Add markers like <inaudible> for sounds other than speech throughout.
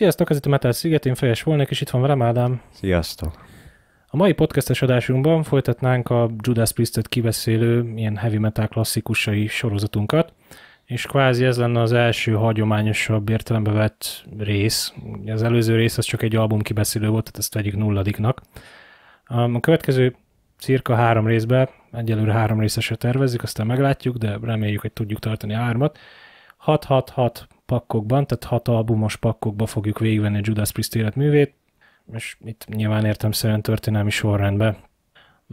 Sziasztok, ez itt a Metal Sziget, én Fejes volnék, és itt van velem Ádám. Sziasztok. A mai podcastes adásunkban folytatnánk a Judas Priestet kibeszélő ilyen heavy metal klasszikusai sorozatunkat, és kvázi ez lenne az első hagyományosabb értelembe vett rész. Az előző rész az csak egy album kibeszélő volt, tehát ezt vegyük nulladiknak. A következő cirka három részbe, egyelőre három részesre tervezzük, aztán meglátjuk, de reméljük, hogy tudjuk tartani a hármat. 666 pakkokban, tehát hat albumos pakkokban fogjuk végigvenni a Judas Priest életművét, és itt nyilván értem szerint történelmi sorrendbe.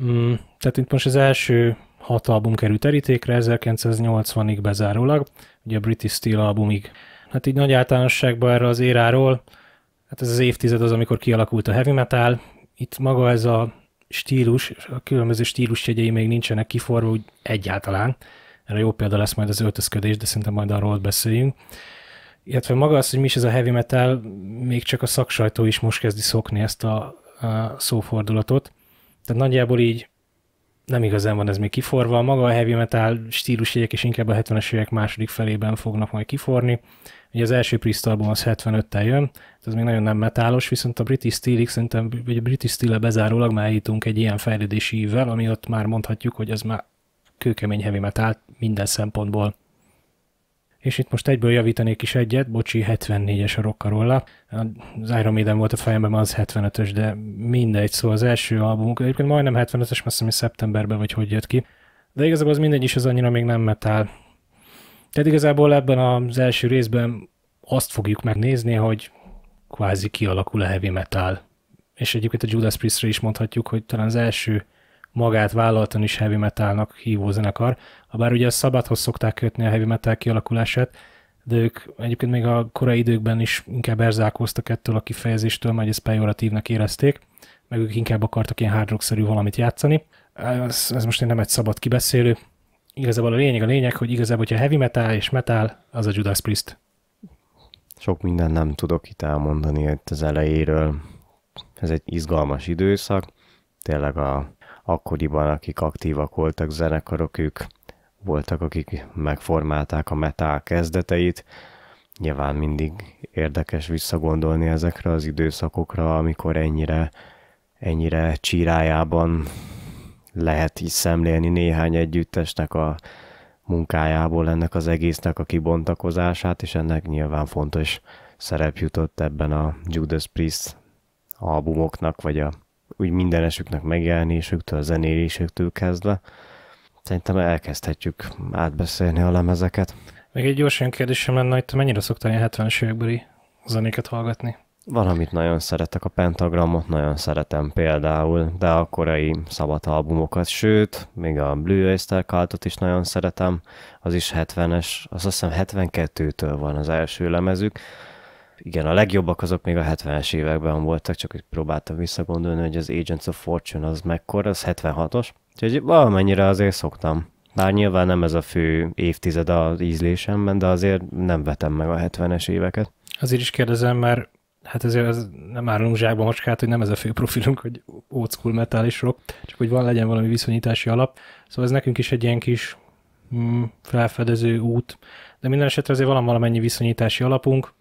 Mm, tehát itt most az első hat album került terítékre, 1980-ig bezárólag, ugye a British Steel albumig. Hát így nagy általánosságban erre az éráról, hát ez az évtized az, amikor kialakult a heavy metal, itt maga ez a stílus, a különböző jegyei még nincsenek kiforva úgy egyáltalán. Erre jó példa lesz majd az öltözködés, de szerintem majd arról beszéljünk illetve maga az, hogy mi is ez a heavy metal, még csak a szaksajtó is most kezdi szokni ezt a, a szófordulatot. Tehát nagyjából így nem igazán van ez még kiforva. Maga a heavy metal stílusjegyek is inkább a 70-es évek második felében fognak majd kiforni. Ugye az első Priest album az 75-tel jön, ez még nagyon nem metálos, viszont a British steel szerintem, vagy a British steel bezárólag már eljutunk egy ilyen fejlődési ívvel, ami ott már mondhatjuk, hogy ez már kőkemény heavy metal minden szempontból és itt most egyből javítanék is egyet, bocsi, 74-es a Rockarolla. Az Iron Maiden volt a fejemben, az 75-ös, de mindegy, szó szóval az első albumunk, egyébként majdnem 75-ös, azt hiszem, szeptemberben vagy hogy jött ki. De igazából az mindegy is, az annyira még nem metál. Tehát igazából ebben az első részben azt fogjuk megnézni, hogy kvázi kialakul a heavy metal. És egyébként a Judas Priestre is mondhatjuk, hogy talán az első magát vállaltan is heavy metalnak hívó zenekar, bár ugye a szabadhoz szokták kötni a heavy metal kialakulását, de ők egyébként még a korai időkben is inkább erzálkoztak ettől a kifejezéstől, mert ezt pejoratívnak érezték, meg ők inkább akartak ilyen hard rock-szerű valamit játszani. Ez, ez most nem egy szabad kibeszélő. Igazából a lényeg a lényeg, hogy igazából, hogyha heavy metal és metal, az a Judas Priest. Sok minden nem tudok itt elmondani itt az elejéről. Ez egy izgalmas időszak. Tényleg a akkoriban, akik aktívak voltak zenekarok, ők voltak, akik megformálták a metal kezdeteit. Nyilván mindig érdekes visszagondolni ezekre az időszakokra, amikor ennyire, ennyire csírájában lehet is szemlélni néhány együttesnek a munkájából ennek az egésznek a kibontakozását, és ennek nyilván fontos szerep jutott ebben a Judas Priest albumoknak, vagy a úgy mindenesüknek megjelenésektől, a zenélésüktől kezdve. Szerintem elkezdhetjük átbeszélni a lemezeket. Még egy gyors olyan kérdésem lenne, hogy te mennyire szoktál ilyen 70-es évekbeli zenéket hallgatni? Valamit nagyon szeretek, a pentagramot nagyon szeretem például, de a korai szabad albumokat, sőt, még a Blue Oyster Cultot is nagyon szeretem, az is 70-es, az azt hiszem 72-től van az első lemezük, igen, a legjobbak azok még a 70-es években voltak, csak próbáltam visszagondolni, hogy az Agents of Fortune az mekkor, az 76-os. Úgyhogy valamennyire azért szoktam. Bár nyilván nem ez a fő évtized az ízlésemben, de azért nem vetem meg a 70-es éveket. Azért is kérdezem, mert hát ezért az nem állunk zsákba macskát, hogy nem ez a fő profilunk, hogy old school metal és rock, csak hogy van legyen valami viszonyítási alap. Szóval ez nekünk is egy ilyen kis mm, felfedező út, de minden esetre azért van valamennyi viszonyítási alapunk,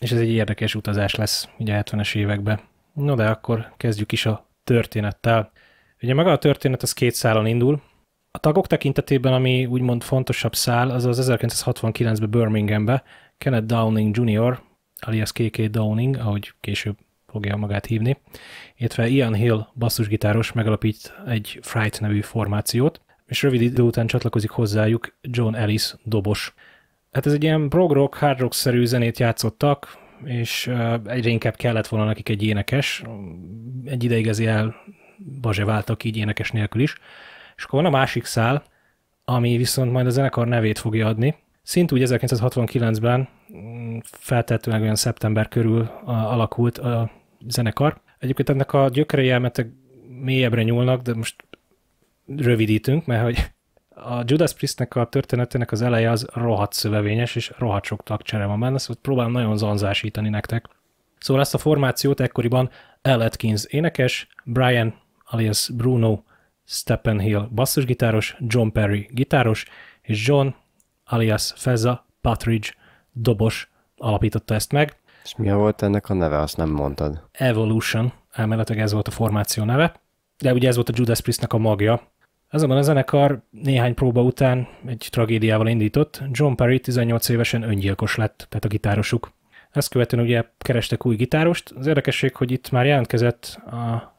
és ez egy érdekes utazás lesz ugye 70-es években. No de akkor kezdjük is a történettel. Ugye maga a történet az két szálon indul. A tagok tekintetében, ami úgymond fontosabb szál, az az 1969-ben Birminghambe Kenneth Downing Jr., alias KK Downing, ahogy később fogja magát hívni, illetve Ian Hill basszusgitáros megalapít egy Fright nevű formációt, és rövid idő után csatlakozik hozzájuk John Ellis dobos hát ez egy ilyen prog rock, hard rock szerű zenét játszottak, és egyre inkább kellett volna nekik egy énekes. Egy ideig ez el váltak így énekes nélkül is. És akkor van a másik szál, ami viszont majd a zenekar nevét fogja adni. Szintúgy 1969-ben, mm, feltehetőleg olyan szeptember körül alakult a zenekar. Egyébként ennek a gyökerei elmetek mélyebbre nyúlnak, de most rövidítünk, mert hogy a Judas Priestnek a történetének az eleje az rohadt szövevényes, és rohadt sok tagcsere van benne, szóval próbálom nagyon zanzásítani nektek. Szóval ezt a formációt ekkoriban L. Atkins énekes, Brian alias Bruno Steppenhill basszusgitáros, John Perry gitáros, és John alias Feza Patridge dobos alapította ezt meg. És mi volt ennek a neve, azt nem mondtad. Evolution, elméletileg ez volt a formáció neve, de ugye ez volt a Judas Priestnek a magja, Azonban a zenekar néhány próba után egy tragédiával indított, John Perry 18 évesen öngyilkos lett, tehát a gitárosuk. Ezt követően ugye kerestek új gitárost, az érdekesség, hogy itt már jelentkezett a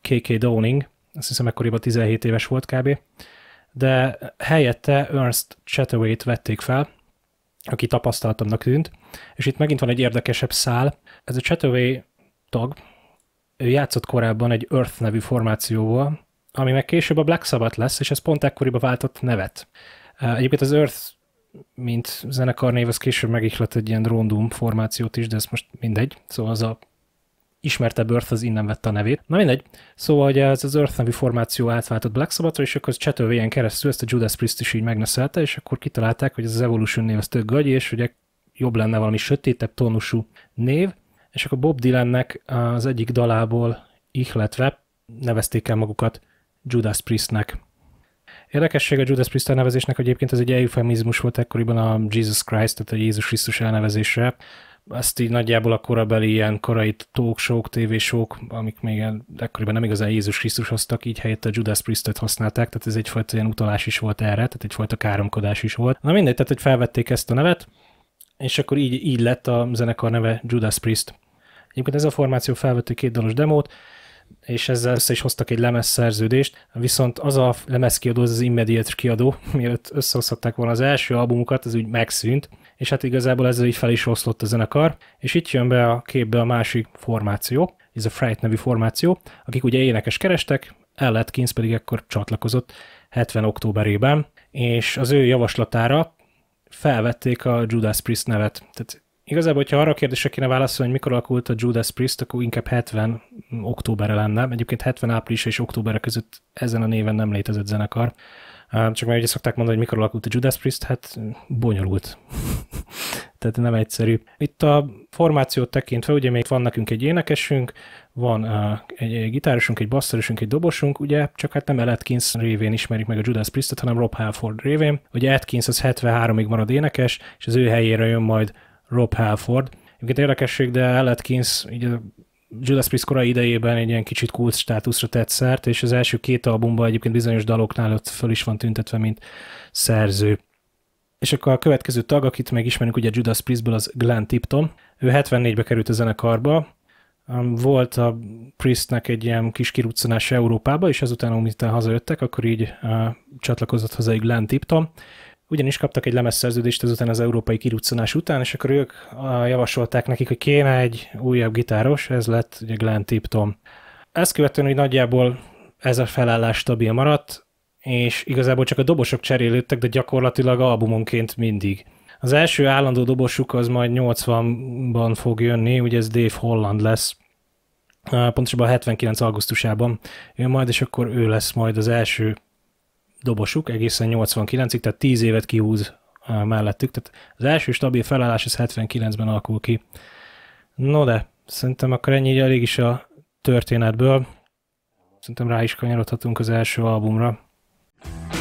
KK Downing, azt hiszem ekkoriban 17 éves volt kb., de helyette Ernst chataway vették fel, aki tapasztaltamnak tűnt, és itt megint van egy érdekesebb szál. Ez a Chataway tag, ő játszott korábban egy Earth nevű formációval, ami meg később a Black Sabbath lesz, és ez pont ekkoriba váltott nevet. Egyébként az Earth, mint zenekar név, az később megihlet egy ilyen Drone Doom formációt is, de ez most mindegy. Szóval az a ismertebb Earth az innen vette a nevét. Na mindegy. Szóval hogy ez az Earth nevű formáció átváltott Black Sabbathra, és akkor csetővéjen keresztül ezt a Judas Priest is így megneszelte, és akkor kitalálták, hogy ez az Evolution név az tök gagy, és ugye jobb lenne valami sötétebb tónusú név, és akkor Bob Dylannek az egyik dalából ihletve nevezték el magukat Judas Priestnek. Érdekesség a Judas Priest elnevezésnek, hogy egyébként ez egy eufemizmus volt ekkoriban a Jesus Christ, tehát a Jézus Krisztus elnevezésre. Ezt így nagyjából a korabeli ilyen korai talkshow-k, tévésók, amik még ekkoriban nem igazán Jézus Krisztus hoztak, így helyette a Judas Priestet használták, tehát ez egyfajta ilyen utalás is volt erre, tehát egyfajta káromkodás is volt. Na mindegy, tehát hogy felvették ezt a nevet, és akkor így, így lett a zenekar neve Judas Priest. Egyébként ez a formáció felvette két dalos demót, és ezzel össze is hoztak egy lemez szerződést, viszont az a lemezkiadó, az az Immediate kiadó, <laughs> mielőtt összehozhatták volna az első albumukat, az úgy megszűnt, és hát igazából ezzel így fel is oszlott a zenekar, és itt jön be a képbe a másik formáció, ez a Fright nevű formáció, akik ugye énekes kerestek, Ellett Kins pedig akkor csatlakozott 70 októberében, és az ő javaslatára felvették a Judas Priest nevet, tehát igazából, hogyha arra a kérdésre kéne válaszolni, hogy mikor alakult a Judas Priest, akkor inkább 70 októberre lenne. Egyébként 70 április és október között ezen a néven nem létezett zenekar. Csak már ugye szokták mondani, hogy mikor alakult a Judas Priest, hát bonyolult. <laughs> Tehát nem egyszerű. Itt a formációt tekintve, ugye még van nekünk egy énekesünk, van egy gitárosunk, egy basszorosunk, egy dobosunk, ugye csak hát nem El Atkins révén ismerik meg a Judas Priestet, hanem Rob Halford révén. Ugye Atkins az 73-ig marad énekes, és az ő helyére jön majd Rob Halford. Egyébként érdekesség, de Aletkins így a Judas Priest korai idejében egy ilyen kicsit kult státuszra tett szert, és az első két albumban egyébként bizonyos daloknál ott föl is van tüntetve, mint szerző. És akkor a következő tag, akit meg ismerünk ugye Judas Priestből, az Glenn Tipton. Ő 74-be került a zenekarba, volt a Priestnek egy ilyen kis kiruccanás Európába, és ezután, amit hazajöttek, akkor így uh, csatlakozott hozzá Glenn Tipton, ugyanis kaptak egy lemezszerződést ezután az európai kiruccanás után, és akkor ők javasolták nekik, hogy kéne egy újabb gitáros, ez lett ugye Glenn Tipton. Ezt követően, hogy nagyjából ez a felállás stabil maradt, és igazából csak a dobosok cserélődtek, de gyakorlatilag albumonként mindig. Az első állandó dobosuk az majd 80-ban fog jönni, ugye ez Dave Holland lesz, pontosabban 79. augusztusában jön majd, és akkor ő lesz majd az első dobosuk egészen 89-ig, tehát 10 évet kihúz mellettük. Tehát az első stabil felállás az 79-ben alakul ki. No de, szerintem akkor ennyi elég is a történetből. Szerintem rá is kanyarodhatunk az első albumra. thank you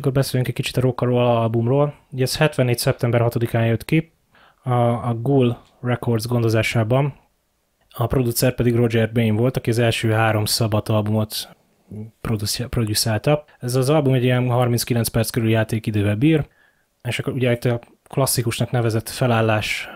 akkor beszéljünk egy kicsit a Rock Roll albumról. Ugye ez 74. szeptember 6-án jött ki, a, a Ghoul Records gondozásában. A producer pedig Roger Bain volt, aki az első három szabad albumot producálta. Ez az album egy ilyen 39 perc körül játékidővel bír, és akkor ugye itt a klasszikusnak nevezett felállás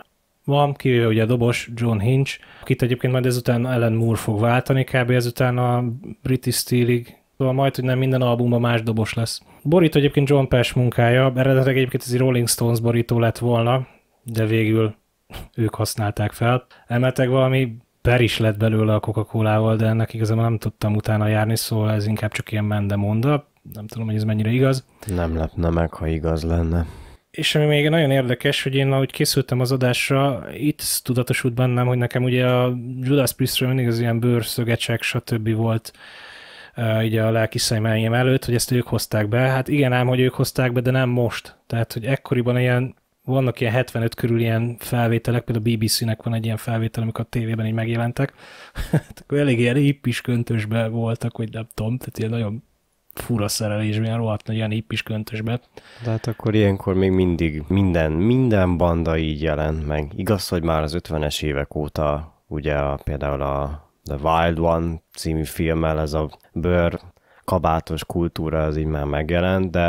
van, kivéve ugye a dobos John Hinch, akit egyébként majd ezután Ellen Moore fog váltani, kb. ezután a British Steelig Szóval majd, hogy nem minden albumban más dobos lesz. Borító egyébként John Pesh munkája, eredetileg egyébként ez egy Rolling Stones borító lett volna, de végül ők használták fel. Emeltek valami per is lett belőle a coca cola de ennek igazából nem tudtam utána járni, szóval ez inkább csak ilyen monda. Nem tudom, hogy ez mennyire igaz. Nem lepne meg, ha igaz lenne. És ami még nagyon érdekes, hogy én ahogy készültem az adásra, itt tudatosult bennem, hogy nekem ugye a Judas Priestről mindig az ilyen bőrszögecsek, stb. volt így a lelki szemeim előtt, hogy ezt ők hozták be. Hát igen ám, hogy ők hozták be, de nem most. Tehát, hogy ekkoriban ilyen vannak ilyen 75 körül ilyen felvételek, például a BBC-nek van egy ilyen felvétel, amikor a tévében így megjelentek, <laughs> hát akkor elég ilyen hippis köntösbe voltak, hogy nem tudom, tehát ilyen nagyon fura szerelés, milyen rohadt nagy ilyen hippis köntösbe. De hát akkor ilyenkor még mindig minden, minden banda így jelent meg. Igaz, hogy már az 50-es évek óta ugye a, például a The Wild One című filmmel ez a bőr kabátos kultúra az így már megjelent, de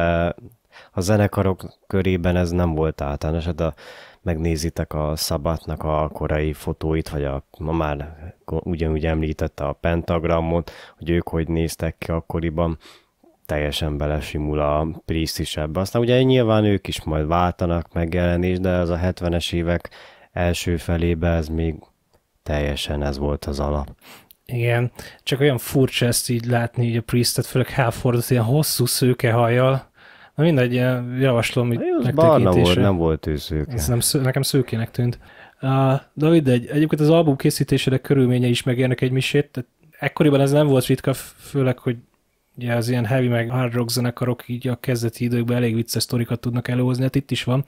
a zenekarok körében ez nem volt általános, de hát megnézitek a Szabatnak a korai fotóit, vagy a, ma már ugyanúgy említette a pentagramot, hogy ők hogy néztek ki akkoriban, teljesen belesimul a Priest is ebbe. Aztán ugye nyilván ők is majd váltanak megjelenés, de ez a 70-es évek első felébe ez még teljesen ez volt az alap. Igen, csak olyan furcsa ezt így látni, így a Priestet, főleg Halfordot ilyen hosszú szőke hajjal. Na mindegy, javaslom hogy megtekintésre. volt, nem volt ő szőke. Ez nem, nekem szőkének tűnt. Uh, de egy, egyébként az album készítésének körülménye is megérnek egy misét, tehát ekkoriban ez nem volt ritka, főleg, hogy ugye az ilyen heavy meg hard rock zenekarok így a kezdeti időkben elég vicces sztorikat tudnak előhozni, hát itt is van.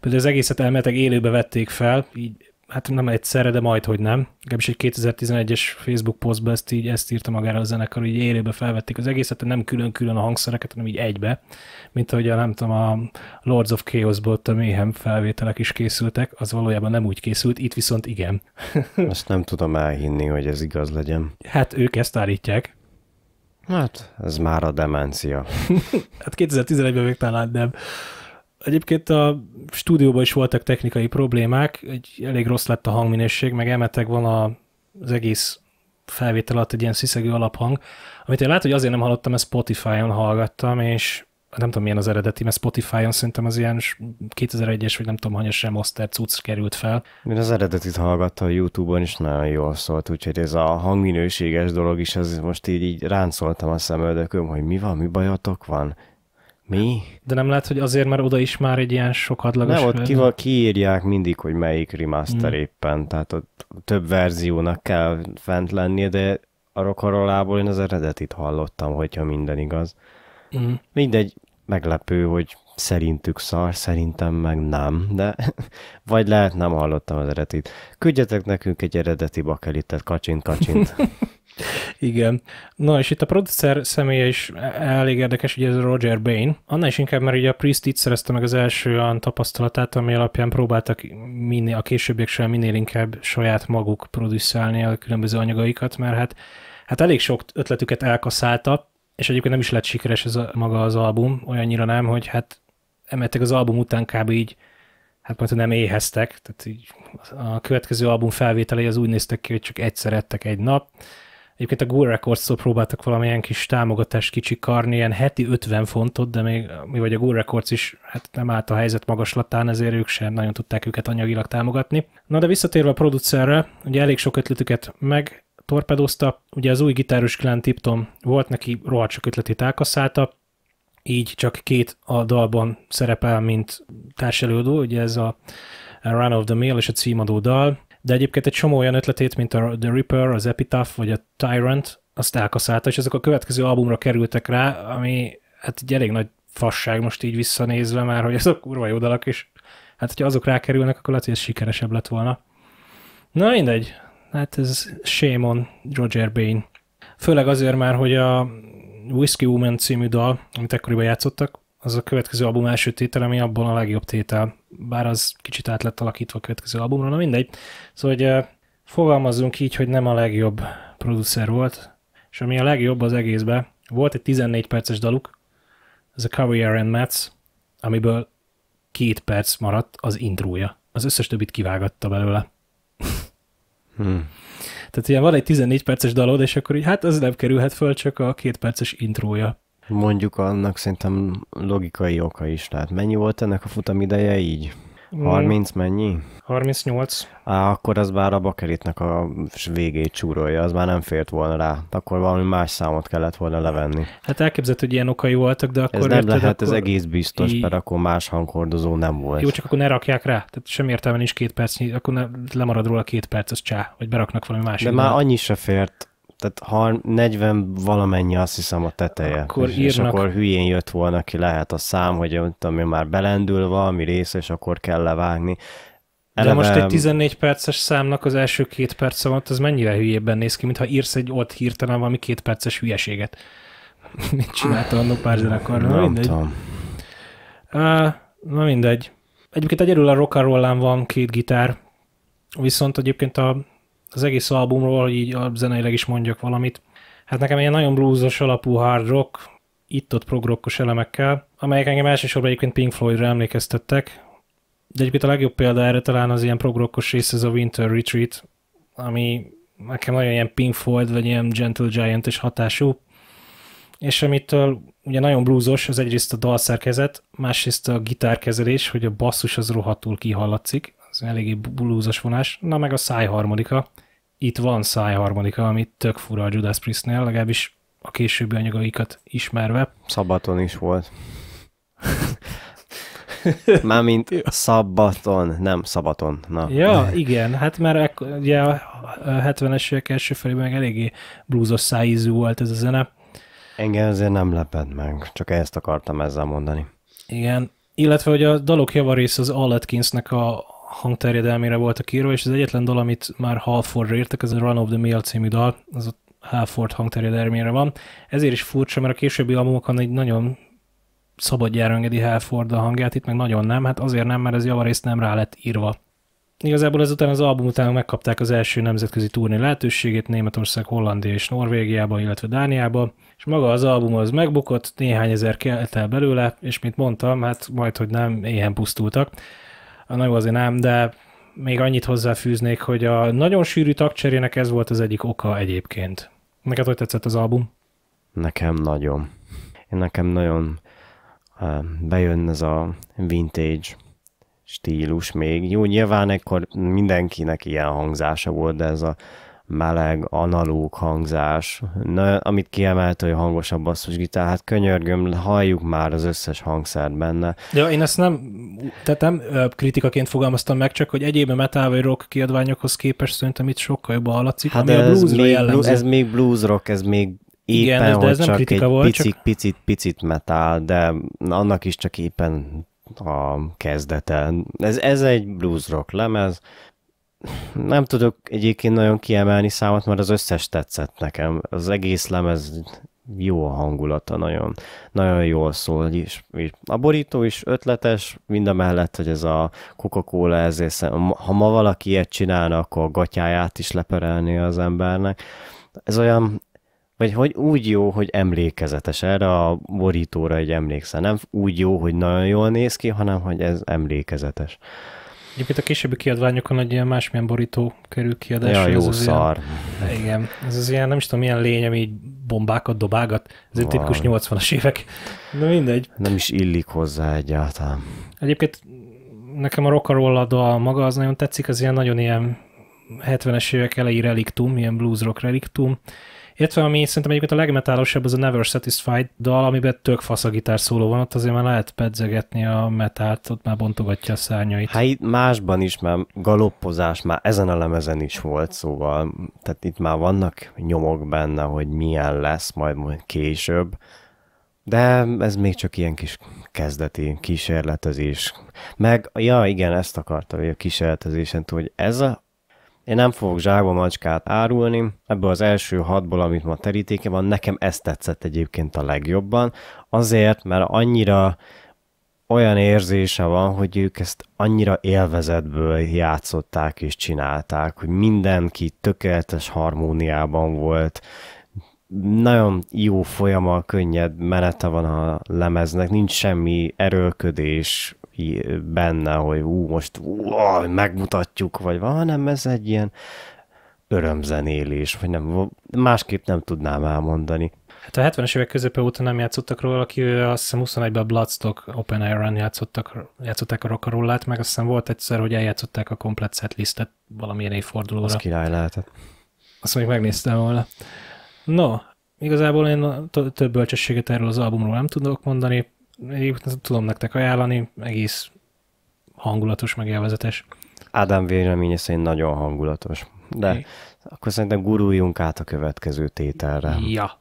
Például az egészet elmetek élőbe vették fel, így hát nem egyszerre, de majd, hogy nem. Legalábbis egy 2011-es Facebook posztban ezt így ezt írta magára a zenekar, hogy élőbe felvették az egészet, nem külön-külön a hangszereket, hanem így egybe, mint ahogy a, nem tudom, a Lords of chaos ott a méhem felvételek is készültek, az valójában nem úgy készült, itt viszont igen. <laughs> Azt nem tudom elhinni, hogy ez igaz legyen. Hát ők ezt állítják. Hát, ez már a demencia. <laughs> hát 2011-ben még talán nem. Egyébként a stúdióban is voltak technikai problémák, egy elég rossz lett a hangminőség, meg emetek van a, az egész felvétel alatt egy ilyen sziszegő alaphang, amit én lehet, hogy azért nem hallottam, ezt Spotify-on hallgattam, és nem tudom milyen az eredeti, mert Spotify-on szerintem az ilyen 2001-es, vagy nem tudom, hanyas Oster cucc került fel. Én az eredetit hallgattam a Youtube-on is nagyon jól szólt, úgyhogy ez a hangminőséges dolog is, ez most így, így ráncoltam a szemöldököm, hogy mi van, mi bajotok van, mi? De nem lehet, hogy azért, mert oda is már egy ilyen sokadlagos... Nem, ott kival, kiírják mindig, hogy melyik remaster mm. éppen, tehát ott több verziónak kell fent lennie, de a rokarolából én az eredetit hallottam, hogyha minden igaz. Mm. Mindegy, meglepő, hogy szerintük szar, szerintem meg nem, de <laughs> vagy lehet nem hallottam az eredetit. Küldjetek nekünk egy eredeti bakelitet, kacsint, kacsint. <laughs> Igen. Na, és itt a producer személye is e- elég érdekes, ugye ez a Roger Bain. Annál is inkább, mert ugye a Priest itt szerezte meg az első olyan tapasztalatát, ami alapján próbáltak minél, a későbbiek során minél inkább saját maguk producálni a különböző anyagaikat, mert hát, hát elég sok ötletüket elkaszálta, és egyébként nem is lett sikeres ez a, maga az album, olyannyira nem, hogy hát emettek az album után kb. így, hát majd nem éheztek, tehát így a következő album felvételei az úgy néztek ki, hogy csak egyszer ettek egy nap. Egyébként a Go records próbáltak valamilyen kis támogatást kicsikarni, ilyen heti 50 fontot, de még mi vagy a Go Records is hát nem állt a helyzet magaslatán, ezért ők sem nagyon tudták őket anyagilag támogatni. Na de visszatérve a producerre, ugye elég sok ötletüket meg torpedozta. Ugye az új gitáros Glenn Tipton volt, neki rohadt sok ötletét elkaszálta, így csak két a dalban szerepel, mint társelődő, ugye ez a Run of the Mill és a címadó dal, de egyébként egy csomó olyan ötletét, mint a The Ripper, az Epitaph vagy a Tyrant, azt elkaszálta, és ezek a következő albumra kerültek rá, ami hát egy elég nagy fasság most így visszanézve már, hogy azok kurva jó dalak, és hát hogyha azok rákerülnek, akkor lehet, hogy ez sikeresebb lett volna. Na mindegy, hát ez shame on Roger Bain. Főleg azért már, hogy a Whiskey Woman című dal, amit ekkoriban játszottak, az a következő album első tétel, ami abban a legjobb tétel, bár az kicsit át lett alakítva a következő albumra, na mindegy. Szóval, hogy eh, fogalmazzunk így, hogy nem a legjobb producer volt, és ami a legjobb az egészben, volt egy 14 perces daluk, ez a Career and Mats, amiből két perc maradt az intrója. Az összes többit kivágatta belőle. hmm. Tehát ilyen van egy 14 perces dalod, és akkor így hát ez nem kerülhet föl, csak a két perces intrója. Mondjuk annak szerintem logikai oka is. Tehát mennyi volt ennek a futamideje így? 30 mm. mennyi? 38. Á, akkor az már a bakeritnek a végét csúrolja, az már nem fért volna rá. Akkor valami más számot kellett volna levenni. Hát elképzelhető, hogy ilyen okai voltak, de akkor... Ez nem érted, lehet, akkor... ez egész biztos, mert akkor más hanghordozó nem volt. Jó, csak akkor ne rakják rá. Tehát sem értelme nincs két percnyi, akkor ne, lemarad róla két perc, az csá, vagy beraknak valami másik. De már annyi se fért tehát ha 40 valamennyi azt hiszem a teteje. Akkor és, írnak... és akkor hülyén jött volna ki lehet a szám, hogy ami már belendül valami rész, és akkor kell levágni. Eleve... De most egy 14 perces számnak az első két perc alatt, az mennyire hülyében néz ki, mintha írsz egy ott hirtelen valami két perces hülyeséget. <laughs> Mit csinálta annó pár zenekar? Nem mindegy. Tudom. Uh, na mindegy. Egyébként egyedül a rock van két gitár, viszont egyébként a az egész albumról, hogy így a zeneileg is mondjak valamit. Hát nekem ilyen nagyon bluesos alapú hard rock, itt-ott progrockos elemekkel, amelyek engem elsősorban egyébként Pink Floydra emlékeztettek, de egyébként a legjobb példa erre talán az ilyen progrockos rész, ez a Winter Retreat, ami nekem nagyon ilyen Pink Floyd, vagy ilyen Gentle giant is hatású, és amitől ugye nagyon blúzos, az egyrészt a dalszerkezet, másrészt a gitárkezelés, hogy a basszus az rohadtul kihallatszik, ez eléggé bulúzos vonás. Na meg a szájharmonika. Itt van szájharmonika, ami tök fura a Judas Priestnél, legalábbis a későbbi anyagaikat ismerve. Szabaton is volt. <laughs> Mármint szabaton, nem szabaton. Na. Ja, igen, hát mert ugye a 70-es évek első felében meg eléggé blúzos szájízű volt ez a zene. Engem ezért nem lepett meg, csak ezt akartam ezzel mondani. Igen, illetve hogy a dalok javarész az Al Atkinsnek a hangterjedelmére voltak írva, és az egyetlen dal, amit már Halfordra írtak, ez a Run of the Mill című dal, az a Halford hangterjedelmére van. Ezért is furcsa, mert a későbbi albumokon egy nagyon szabadjára engedi Halford a hangját, itt meg nagyon nem, hát azért nem, mert ez javarészt nem rá lett írva. Igazából ezután az album után megkapták az első nemzetközi turné lehetőségét Németország, Hollandia és Norvégiába, illetve Dániába, és maga az album az megbukott, néhány ezer kelt el belőle, és mint mondtam, hát majd, hogy nem, éhen pusztultak. Na jó, azért nem, de még annyit hozzáfűznék, hogy a nagyon sűrű tagcserének ez volt az egyik oka egyébként. Neked hogy tetszett az album? Nekem nagyon. Én nekem nagyon bejön ez a vintage stílus még. Jó, nyilván ekkor mindenkinek ilyen hangzása volt, de ez a meleg, analóg hangzás, Na, amit kiemelt, hogy hangosabb gitár, hát könyörgöm, halljuk már az összes hangszert benne. Ja, én ezt nem, tehát nem kritikaként fogalmaztam meg, csak hogy egyéb metal vagy rock kiadványokhoz képest szerintem itt sokkal jobban hallatszik, hát ami a bluesra még, blues, Ez még blues rock, ez még éppen, Igen, ez, de ez nem kritika egy volt, picit, csak... picit, picit metal, de annak is csak éppen a kezdete. Ez, ez egy blues rock lemez, nem tudok egyébként nagyon kiemelni számot, mert az összes tetszett nekem. Az egész lemez jó a hangulata, nagyon, nagyon jól szól, és, és a borító is ötletes, mind a mellett, hogy ez a Coca-Cola, ezért ha ma valaki ilyet csinálna, akkor a gatyáját is leperelné az embernek. Ez olyan, vagy hogy úgy jó, hogy emlékezetes erre a borítóra egy emlékszel. Nem úgy jó, hogy nagyon jól néz ki, hanem hogy ez emlékezetes. Egyébként a későbbi kiadványokon egy ilyen másmilyen borító kerül kiadásra. Ja, jó ez szar. Ilyen, igen, ez az ilyen, nem is tudom, milyen lény, ami bombákat dobágat. Ez egy tipikus 80-as évek. De mindegy. Nem is illik hozzá egyáltalán. Egyébként nekem a rock'n'roll a maga az nagyon tetszik, az ilyen nagyon ilyen 70-es évek elejé reliktum, ilyen blues rock reliktum, illetve ami szerintem egyébként a legmetálosabb, az a Never Satisfied dal, amiben tök fasz a gitár szóló van, ott azért már lehet pedzegetni a metált, ott már bontogatja a szárnyait. Hát itt másban is már galoppozás már ezen a lemezen is volt, szóval tehát itt már vannak nyomok benne, hogy milyen lesz majd, majd később, de ez még csak ilyen kis kezdeti kísérletezés. Meg, ja igen, ezt akartam, hogy a kísérletezésen túl, hogy ez a én nem fogok zsákba macskát árulni, ebből az első hatból, amit ma terítéke van, nekem ez tetszett egyébként a legjobban, azért, mert annyira olyan érzése van, hogy ők ezt annyira élvezetből játszották és csinálták, hogy mindenki tökéletes harmóniában volt, nagyon jó folyama, könnyed menete van a lemeznek, nincs semmi erőlködés, benne, hogy ú, most ú, megmutatjuk, vagy van, hanem ez egy ilyen örömzenélés, vagy nem, másképp nem tudnám elmondani. Hát a 70-es évek közepé óta nem játszottak róla, aki azt hiszem 21-ben a Bloodstock Open air Run játszottak, játszották a rockarullát, meg azt hiszem volt egyszer, hogy eljátszották a komplet setlistet valamilyen évfordulóra. Az király lehetett. Azt még megnéztem volna. No, igazából én több bölcsességet erről az albumról nem tudok mondani, egyébként tudom nektek ajánlani, egész hangulatos, meg élvezetes. Ádám véleménye szerint nagyon hangulatos. De okay. akkor szerintem guruljunk át a következő tételre. Ja.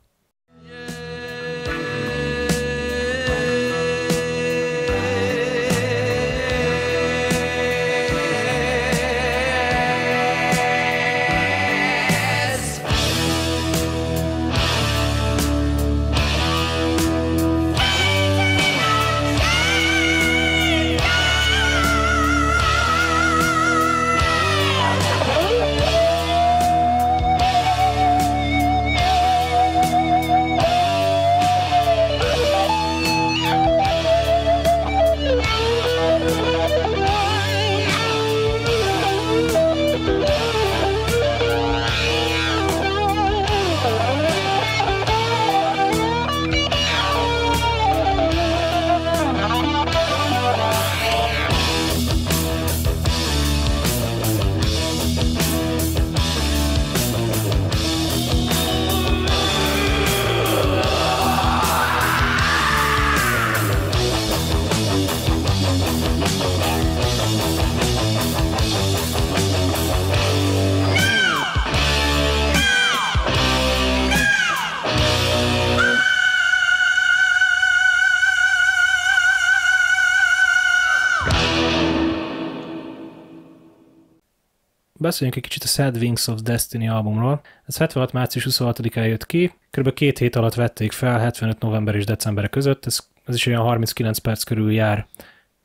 beszéljünk egy kicsit a Sad Wings of Destiny albumról. Ez 76. március 26-án jött ki, kb. két hét alatt vették fel, 75. november és december között, ez, ez is olyan 39 perc körül jár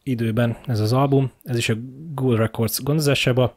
időben ez az album, ez is a Google Records gondozásába,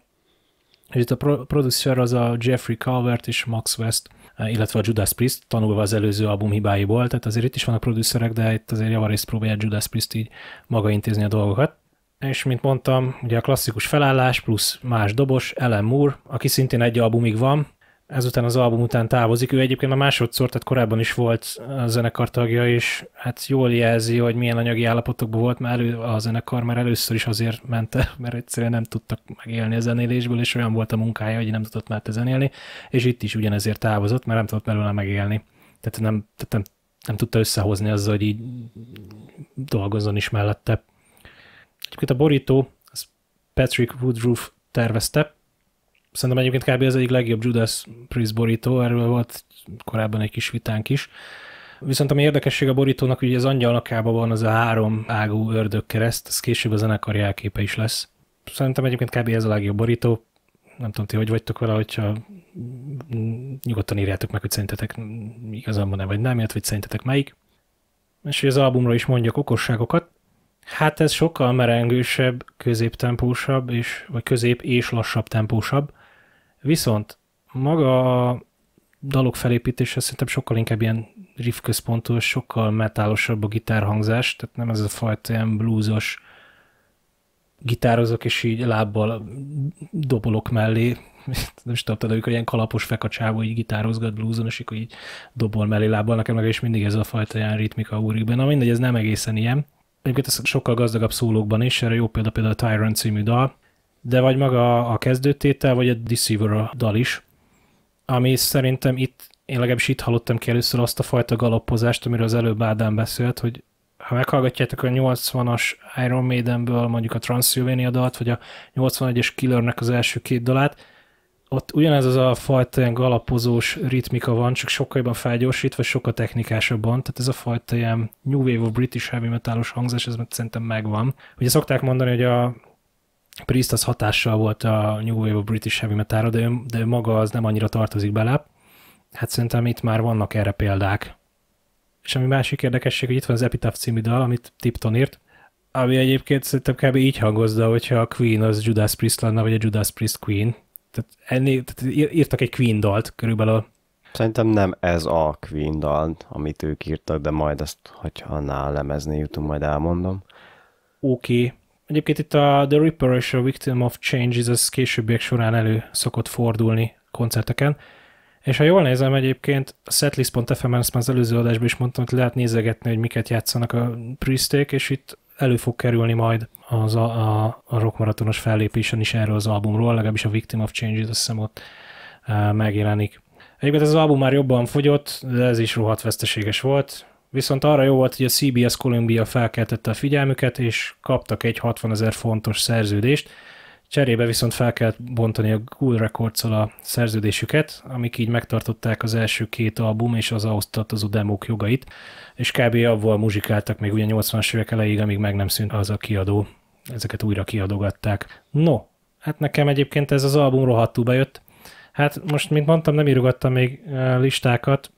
és itt a producer az a Jeffrey Calvert és Max West, eh, illetve a Judas Priest, tanulva az előző album hibáiból, tehát azért itt is van a producerek, de itt azért javarészt próbálja Judas Priest így maga intézni a dolgokat és mint mondtam, ugye a klasszikus felállás plusz más dobos, Ellen Moore, aki szintén egy albumig van, ezután az album után távozik. Ő egyébként a másodszor, tehát korábban is volt a zenekar tagja, és hát jól jelzi, hogy milyen anyagi állapotokban volt már elő, a zenekar, már először is azért ment el, mert egyszerűen nem tudtak megélni a zenélésből, és olyan volt a munkája, hogy nem tudott már zenélni, és itt is ugyanezért távozott, mert nem tudott belőle megélni. Tehát nem, tehát nem, nem tudta összehozni azzal, hogy így dolgozzon is mellette. Egyébként a borító, az Patrick Woodruff tervezte. Szerintem egyébként kb. az egyik legjobb Judas Priest borító, erről volt korábban egy kis vitánk is. Viszont ami érdekesség a borítónak, ugye az angyalnakában van az a három ágú kereszt, az később a zenekar jelképe is lesz. Szerintem egyébként kb. ez a legjobb borító. Nem tudom, ti hogy vagytok vele, hogyha nyugodtan írjátok meg, hogy szerintetek igazán van-e vagy nem, illetve hogy szerintetek melyik. És hogy az albumról is mondjak okosságokat. Hát ez sokkal merengősebb, középtempósabb, és, vagy közép és lassabb tempósabb. Viszont maga a dalok felépítése szerintem sokkal inkább ilyen riff központú, és sokkal metálosabb a gitárhangzás, tehát nem ez a fajta ilyen bluesos gitározok, és így lábbal dobolok mellé, nem is tudom, hogy ilyen kalapos fekacsávó így gitározgat blúzon, és így dobol mellé lábbal, nekem meg is mindig ez a fajta ilyen ritmika úrik benne. Na mindegy, ez nem egészen ilyen, Egyébként ez sokkal gazdagabb szólókban is, erre jó példa például a Tyrant című dal, de vagy maga a kezdőtétel, vagy a Deceiver a dal is, ami szerintem itt, én legalábbis itt hallottam ki először azt a fajta galoppozást, amiről az előbb Ádám beszélt, hogy ha meghallgatjátok a 80-as Iron Maidenből mondjuk a Transylvania dalt, vagy a 81-es Killernek az első két dalát, ott ugyanez az a fajta ilyen galapozós ritmika van, csak sokkal jobban felgyorsítva, sokkal technikásabban, tehát ez a fajta ilyen New Wave of British Heavy Metalos hangzás, ez meg szerintem megvan. Ugye szokták mondani, hogy a Priest az hatással volt a New Wave of British Heavy metal, de ő, de ő maga az nem annyira tartozik bele. Hát szerintem itt már vannak erre példák. És ami másik érdekesség, hogy itt van az Epitaph című dal, amit Tipton írt, ami egyébként szerintem kb. így hangozza, hogyha a Queen az Judas Priest lenne, vagy a Judas Priest Queen, tehát, ennél, tehát írtak egy Queen dalt körülbelül. Szerintem nem ez a Queen dal, amit ők írtak, de majd ezt, hogyha annál lemezni jutunk, majd elmondom. Oké. Okay. Egyébként itt a The Ripper és a Victim of Changes az későbbiek során elő szokott fordulni koncerteken. És ha jól nézem egyébként, a setlist.fm-en ezt már az előző adásban is mondtam, hogy lehet nézegetni, hogy miket játszanak a priesték, és itt elő fog kerülni majd az a, a, a rockmaratonos fellépésen is erről az albumról, legalábbis a Victim of Change, azt hiszem ott e, megjelenik. Egyébként ez az album már jobban fogyott, de ez is rohadt veszteséges volt. Viszont arra jó volt, hogy a CBS Columbia felkeltette a figyelmüket, és kaptak egy 60 ezer fontos szerződést, Cserébe viszont fel kellett bontani a Cool records a szerződésüket, amik így megtartották az első két album és az ahhoz tartozó demók jogait, és kb. avval muzsikáltak még ugye 80-as évek elejéig, amíg meg nem szűnt az a kiadó. Ezeket újra kiadogatták. No, hát nekem egyébként ez az album rohadtul bejött. Hát most, mint mondtam, nem írogattam még eh, listákat,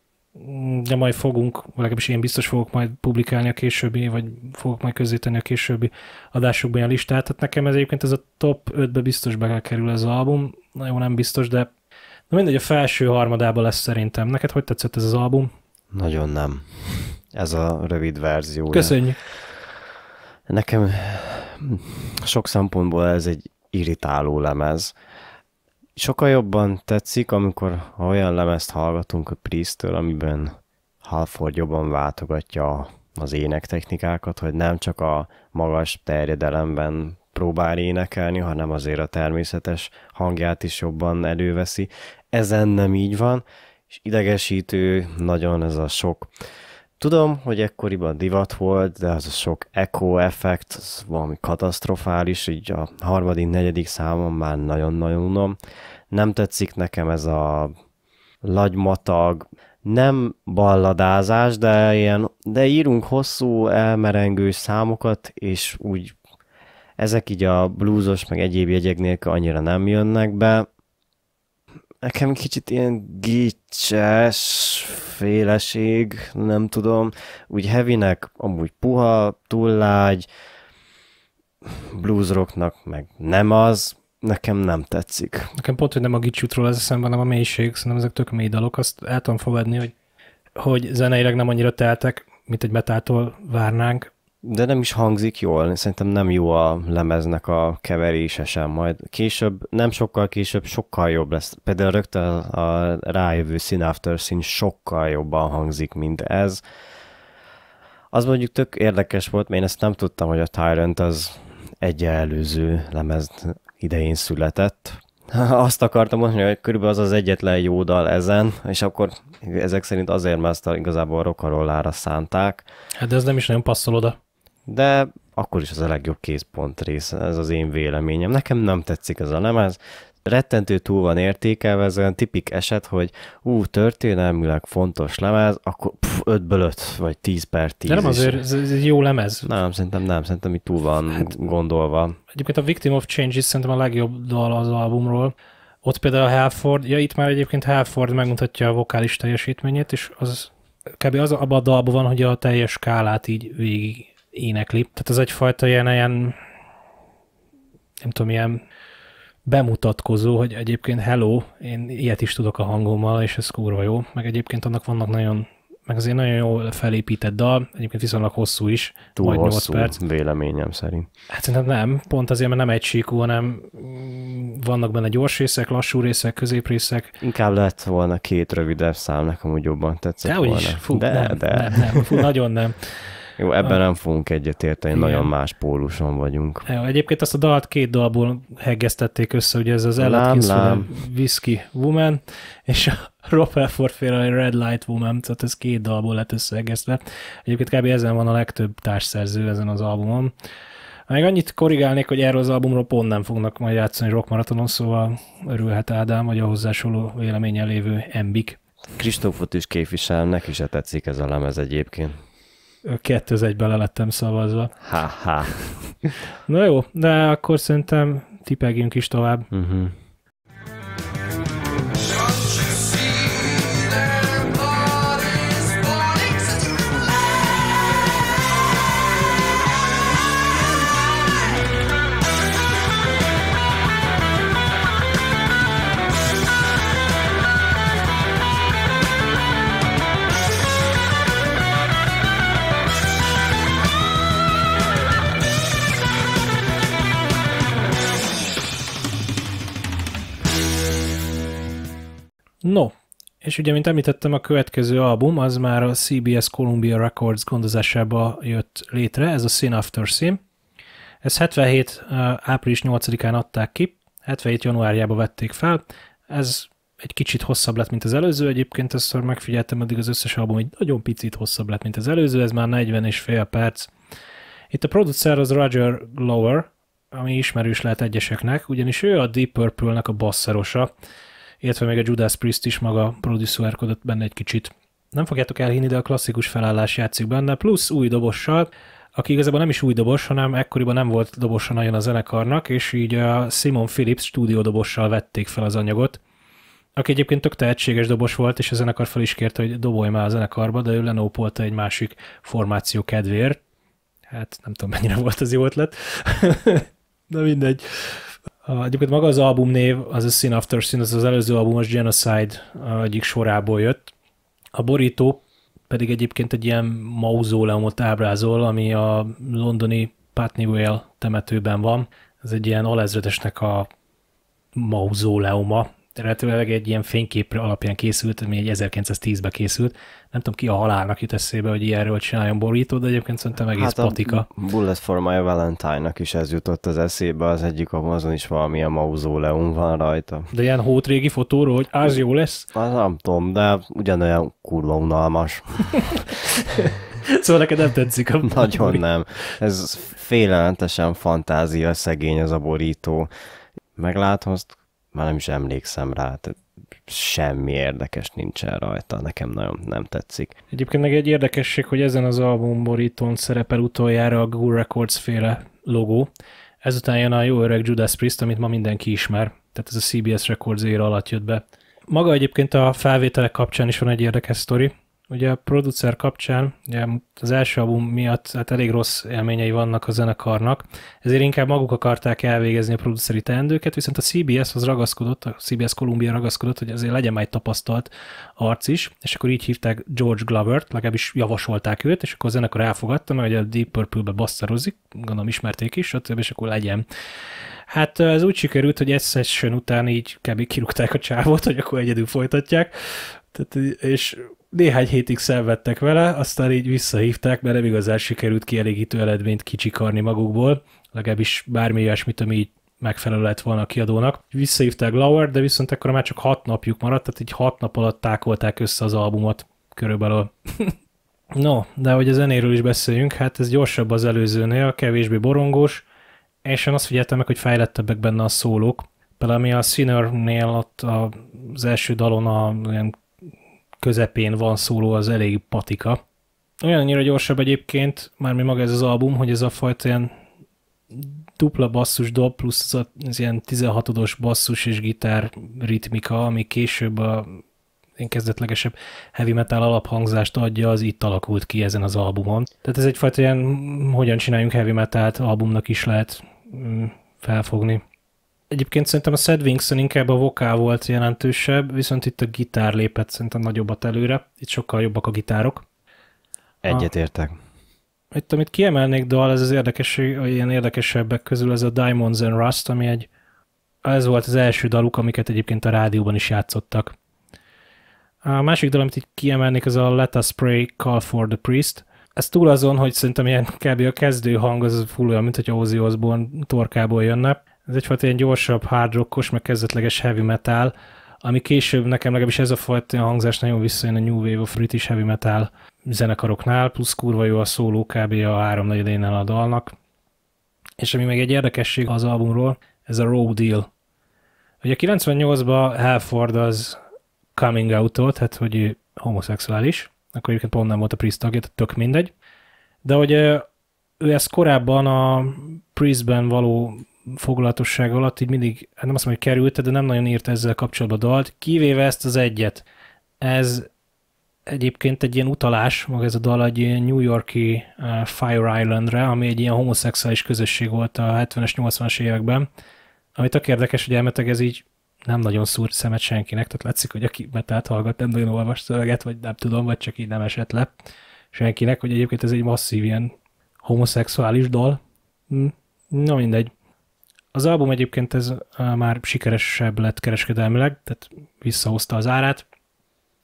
de majd fogunk, legalábbis én biztos fogok majd publikálni a későbbi, vagy fogok majd közzétenni a későbbi adásokban a listát. Tehát nekem ez egyébként ez a top 5-be biztos be kerül ez az album. Na jó, nem biztos, de na mindegy, a felső harmadában lesz szerintem. Neked hogy tetszett ez az album? Nagyon nem. Ez a rövid verzió. Köszönjük. Nekem sok szempontból ez egy irritáló lemez sokkal jobban tetszik, amikor olyan lemezt hallgatunk a Priest-től, amiben Halford jobban váltogatja az énektechnikákat, hogy nem csak a magas terjedelemben próbál énekelni, hanem azért a természetes hangját is jobban előveszi. Ezen nem így van, és idegesítő nagyon ez a sok Tudom, hogy ekkoriban divat volt, de az a sok echo effekt, az valami katasztrofális, így a harmadik, negyedik számon már nagyon-nagyon unom. Nem tetszik nekem ez a lagymatag, nem balladázás, de ilyen, de írunk hosszú, elmerengő számokat, és úgy ezek így a blúzos, meg egyéb jegyek nélkül annyira nem jönnek be nekem kicsit ilyen gicses féleség, nem tudom, úgy heavynek amúgy puha, túl lágy, bluesrocknak meg nem az, nekem nem tetszik. Nekem pont, hogy nem a gicsútról ez eszembe, hanem a mélység, szerintem ezek tök mély dalok, azt el tudom fogadni, hogy, hogy zeneileg nem annyira teltek, mint egy metától várnánk, de nem is hangzik jól, szerintem nem jó a lemeznek a keverése sem, majd később, nem sokkal később sokkal jobb lesz, például rögtön a rájövő Sin After Sin sokkal jobban hangzik, mint ez. Az mondjuk tök érdekes volt, mert én ezt nem tudtam, hogy a Tyrant az egy előző lemez idején született. <laughs> Azt akartam mondani, hogy körülbelül az az egyetlen jó dal ezen, és akkor ezek szerint azért, mert ezt igazából rokarolára szánták. Hát de ez nem is nagyon passzol oda de akkor is az a legjobb készpont rész, ez az én véleményem. Nekem nem tetszik ez a lemez, rettentő túl van értékelve, ez olyan tipik eset, hogy ú, történelmileg fontos lemez, akkor 5-ből 5, vagy 10 per 10. De nem azért, ez, ez egy jó lemez. Nem, szerintem nem, szerintem itt túl van hát, gondolva. Egyébként a Victim of Change is szerintem a legjobb dal az albumról. Ott például a Halford, ja itt már egyébként Halford megmutatja a vokális teljesítményét, és az kb. az abban a dalban van, hogy a teljes skálát így végig énekli. Tehát ez egyfajta ilyen, ilyen nem tudom, ilyen bemutatkozó, hogy egyébként hello, én ilyet is tudok a hangommal, és ez kurva jó. Meg egyébként annak vannak nagyon, meg azért nagyon jól felépített dal, egyébként viszonylag hosszú is, Túl majd hosszú, 8 perc. véleményem szerint. Hát szerintem nem, pont azért, mert nem egy síkú, hanem vannak benne gyors részek, lassú részek, középrészek. Inkább lett volna két rövidebb szám, nekem úgy jobban tetszett de, volna. Is, fú, de, nem, de. Nem, nem, fú, nagyon nem. Jó, ebben a... nem fogunk egyetérteni, Igen. nagyon más póluson vagyunk. Jó, egyébként azt a dalt két dalból hegesztették össze, ugye ez az Ellen Kingsford Whiskey Woman, és a <laughs> Rob Halford a Red Light Woman, tehát ez két dalból lett összeegezve. Egyébként kb. ezen van a legtöbb társszerző ezen az albumon. Még annyit korrigálnék, hogy erről az albumról pont nem fognak majd játszani maratonon, szóval örülhet Ádám, vagy a hozzásoló véleménye lévő Embik. Kristófot is képvisel, neki se tetszik ez a lemez egyébként. 2-1-ben lelettem szavazva. Ha, ha. Na jó, de akkor szerintem tipegjünk is tovább. Uh-huh. No, és ugye, mint említettem, a következő album az már a CBS Columbia Records gondozásába jött létre, ez a Sin After Sin. Ez 77. április 8-án adták ki, 77. januárjába vették fel. Ez egy kicsit hosszabb lett, mint az előző. Egyébként ezt megfigyeltem addig az összes album, hogy nagyon picit hosszabb lett, mint az előző, ez már 40 és fél perc. Itt a producer az Roger Glover, ami ismerős lehet egyeseknek, ugyanis ő a Deep Purple-nek a basszerosa, illetve még a Judas Priest is maga producerkodott benne egy kicsit. Nem fogjátok elhinni, de a klasszikus felállás játszik benne, plusz új dobossal, aki igazából nem is új dobos, hanem ekkoriban nem volt dobosa nagyon a zenekarnak, és így a Simon Phillips stúdiódobossal vették fel az anyagot, aki egyébként tök tehetséges dobos volt, és a zenekar fel is kérte, hogy dobolj már a zenekarba, de ő lenópolta egy másik formáció kedvéért. Hát nem tudom, mennyire volt az jó ötlet, <laughs> de mindegy. A, egyébként maga az album név, az a Sin After Sin, az az előző album az Genocide egyik sorából jött. A borító pedig egyébként egy ilyen mauzóleumot ábrázol, ami a londoni Putney Whale temetőben van. Ez egy ilyen alezredesnek a mauzóleuma, eredetileg egy ilyen fényképre alapján készült, ami egy 1910-ben készült. Nem tudom ki a halálnak jut eszébe, hogy ilyenről csináljon borító, de egyébként szerintem egész hát patika. A Bullet for My Valentine-nak is ez jutott az eszébe, az egyik azon is valamilyen mauzóleum van rajta. De ilyen hótrégi fotóról, hogy az jó lesz? Hát nem tudom, de ugyanolyan kurva unalmas. <laughs> szóval neked nem tetszik a <laughs> Nagyon nem. Ez félelmetesen fantázia szegény az a borító meglátom, azt már nem is emlékszem rá, tehát semmi érdekes nincsen rajta, nekem nagyon nem tetszik. Egyébként meg egy érdekesség, hogy ezen az albumborítón szerepel utoljára a Ghoul Records féle logó, ezután jön a jó öreg Judas Priest, amit ma mindenki ismer, tehát ez a CBS Records ér alatt jött be. Maga egyébként a felvételek kapcsán is van egy érdekes sztori, Ugye a producer kapcsán, ugye az első album miatt hát elég rossz élményei vannak a zenekarnak, ezért inkább maguk akarták elvégezni a produceri teendőket, viszont a CBS-hoz ragaszkodott, a CBS Columbia ragaszkodott, hogy azért legyen már egy tapasztalt arc is, és akkor így hívták George Glover-t, legalábbis javasolták őt, és akkor a zenekar elfogadta, mert a Deep Purple-be basszarozik, gondolom ismerték is, stb. és akkor legyen. Hát ez úgy sikerült, hogy egy session után így kb. kirúgták a csávot, hogy akkor egyedül folytatják, tehát, és néhány hétig szenvedtek vele, aztán így visszahívták, mert nem igazán sikerült kielégítő eredményt kicsikarni magukból, legalábbis bármi olyasmit, ami így megfelelő lett volna a kiadónak. Visszahívták Lauer, de viszont akkor már csak hat napjuk maradt, tehát így hat nap alatt tákolták össze az albumot körülbelül. <laughs> no, de hogy a zenéről is beszéljünk, hát ez gyorsabb az előzőnél, kevésbé borongós, és én azt figyeltem meg, hogy fejlettebbek benne a szólók. Például ami a Sinnernél ott az első dalon a ilyen közepén van szóló, az elég patika. olyan annyira gyorsabb egyébként, már mi maga ez az album, hogy ez a fajta ilyen dupla basszus dob, plusz az, az ilyen 16-os basszus és gitár ritmika, ami később a én kezdetlegesebb heavy metal alaphangzást adja, az itt alakult ki ezen az albumon. Tehát ez egyfajta ilyen hogyan csináljunk heavy metal albumnak is lehet mm, felfogni. Egyébként szerintem a Sad Wings-en inkább a vokál volt jelentősebb, viszont itt a gitár lépett szerintem nagyobbat előre. Itt sokkal jobbak a gitárok. Egyetértek. Itt, amit kiemelnék dal, ez az érdekes, ilyen érdekesebbek közül, ez a Diamonds and Rust, ami egy, ez volt az első daluk, amiket egyébként a rádióban is játszottak. A másik dal, amit itt kiemelnék, az a Let Us Pray, Call for the Priest. Ez túl azon, hogy szerintem ilyen kb. a kezdő hang az full olyan, mint hogy Ozzy Osbourne torkából jönne ez egyfajta ilyen gyorsabb hard rockos, meg kezdetleges heavy metal, ami később nekem legalábbis ez a fajta hangzás nagyon visszajön a New Wave of British Heavy Metal zenekaroknál, plusz kurva jó a szóló kb. a háromnegyedén a dalnak. És ami még egy érdekesség az albumról, ez a Road Deal. Ugye 98-ban Halford az coming out hát hogy ő homoszexuális, akkor egyébként pont nem volt a Priest tagja, tehát tök mindegy. De hogy ő ezt korábban a Priestben való foglalatosság alatt így mindig, hát nem azt mondom, hogy került, de nem nagyon írt ezzel kapcsolatban dalt, kivéve ezt az egyet. Ez egyébként egy ilyen utalás, maga ez a dal egy ilyen New Yorki eh, Fire Islandre, ami egy ilyen homoszexuális közösség volt a 70-es, 80-as években, ami tök érdekes, hogy elmeteg ez így nem nagyon szúr szemet senkinek, tehát látszik, hogy aki metált hallgat, nem nagyon olvas szöveget, vagy nem tudom, vagy csak így nem esett le senkinek, hogy egyébként ez egy masszív ilyen homoszexuális dal. Hm. Na mindegy. Az album egyébként ez már sikeresebb lett kereskedelmileg, tehát visszahozta az árát.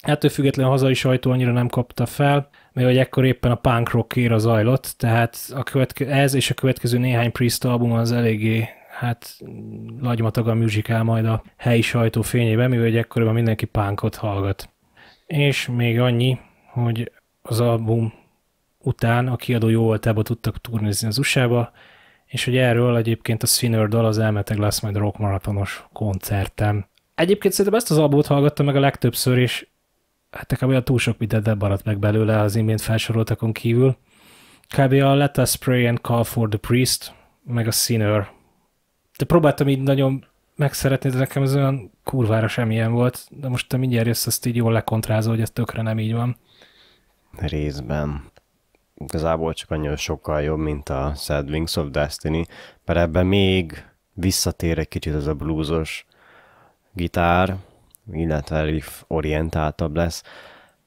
Ettől függetlenül a hazai sajtó annyira nem kapta fel, mert hogy ekkor éppen a punk rock éra zajlott, tehát a követke- ez és a következő néhány Priest album az eléggé hát lagymatag muzsikál majd a helyi sajtó fényében, mivel hogy ekkoriban mindenki pánkot hallgat. És még annyi, hogy az album után a kiadó jó voltába tudtak turnézni az USA-ba, és hogy erről egyébként a Sinner dal az elmeteg lesz majd rock maratonos koncertem. Egyébként szerintem ezt az albumot hallgattam meg a legtöbbször, és hát nekem olyan túl sok mindent maradt meg belőle az imént felsoroltakon kívül. Kb. a Let Us Pray and Call for the Priest, meg a Sinner. De próbáltam így nagyon megszeretni, de nekem ez olyan kurvára semmilyen volt, de most te mindjárt jössz, azt így jól lekontrázol, hogy ez tökre nem így van. Részben igazából csak annyira sokkal jobb, mint a Sad Wings of Destiny, mert ebben még visszatér egy kicsit ez a bluesos gitár, illetve riff orientáltabb lesz.